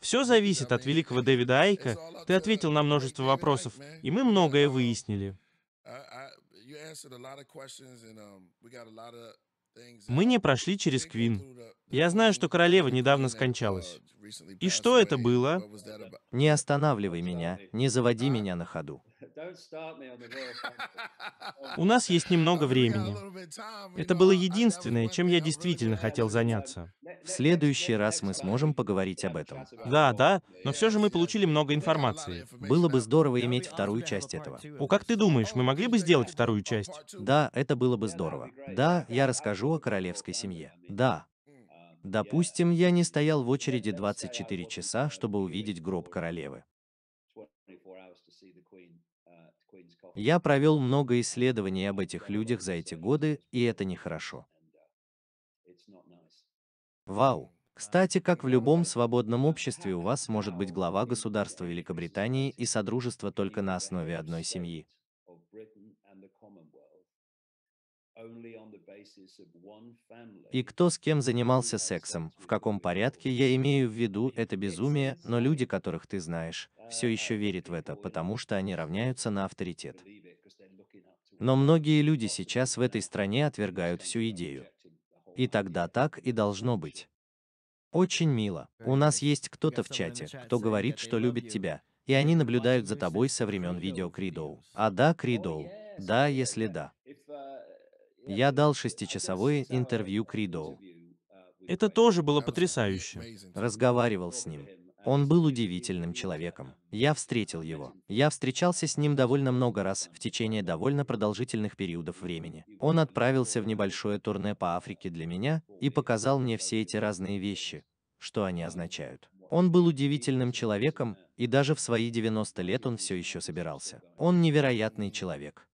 Все зависит от великого Дэвида Айка. Ты ответил на множество вопросов, и мы многое выяснили. Мы не прошли через Квин. Я знаю, что королева недавно скончалась. И что это было? Не останавливай меня, не заводи меня на ходу. <laughs> У нас есть немного времени. Это было единственное, чем я действительно хотел заняться. В следующий раз мы сможем поговорить об этом. Да, да, но все же мы получили много информации. Было бы здорово иметь вторую часть этого. О, как ты думаешь, мы могли бы сделать вторую часть? Да, это было бы здорово. Да, я расскажу о королевской семье. Да, mm. um, Допустим, я не стоял в очереди 24 часа, чтобы увидеть гроб королевы. Я провел много исследований об этих людях за эти годы, и это нехорошо. Вау! Кстати, как в любом свободном обществе у вас может быть глава государства Великобритании и содружество только на основе одной семьи. И кто с кем занимался сексом, в каком порядке, я имею в виду это безумие, но люди, которых ты знаешь, все еще верят в это, потому что они равняются на авторитет. Но многие люди сейчас в этой стране отвергают всю идею. И тогда так и должно быть. Очень мило. У нас есть кто-то в чате, кто говорит, что любит тебя, и они наблюдают за тобой со времен видео Кридоу. А да, Кридоу. Да, если да. Я дал шестичасовое интервью Кридоу. Это тоже было потрясающе. Разговаривал с ним. Он был удивительным человеком. Я встретил его. Я встречался с ним довольно много раз в течение довольно продолжительных периодов времени. Он отправился в небольшое турне по Африке для меня и показал мне все эти разные вещи, что они означают. Он был удивительным человеком, и даже в свои 90 лет он все еще собирался. Он невероятный человек.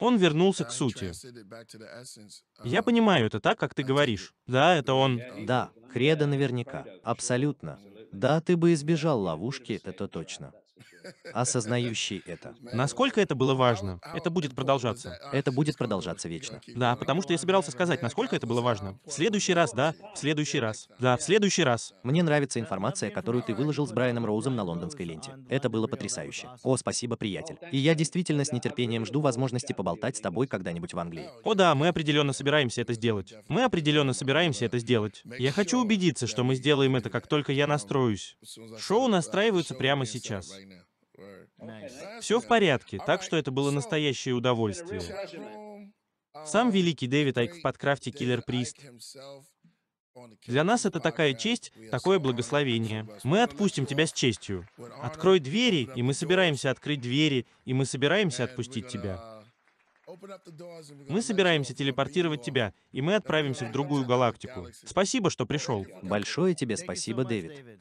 Он вернулся к сути. Я понимаю это так, как ты говоришь. Да, это он. Да, Кредо наверняка. Абсолютно. Да, ты бы избежал ловушки, это точно осознающий это. Насколько это было важно? Это будет продолжаться. Это будет продолжаться вечно. Да, потому что я собирался сказать, насколько это было важно. В следующий раз, да, в следующий раз. Да, в следующий раз. Мне нравится информация, которую ты выложил с Брайаном Роузом на лондонской ленте. Это было потрясающе. О, спасибо, приятель. И я действительно с нетерпением жду возможности поболтать с тобой когда-нибудь в Англии. О да, мы определенно собираемся это сделать. Мы определенно собираемся это сделать. Я хочу убедиться, что мы сделаем это, как только я настроюсь. Шоу настраиваются прямо сейчас. Все в порядке, так что это было настоящее удовольствие. Сам великий Дэвид Айк в подкрафте Киллер Прист. Для нас это такая честь, такое благословение. Мы отпустим тебя с честью. Открой двери, и мы собираемся открыть двери, и мы собираемся отпустить тебя. Мы собираемся телепортировать тебя, и мы отправимся в другую галактику. Спасибо, что пришел. Большое тебе спасибо, Дэвид.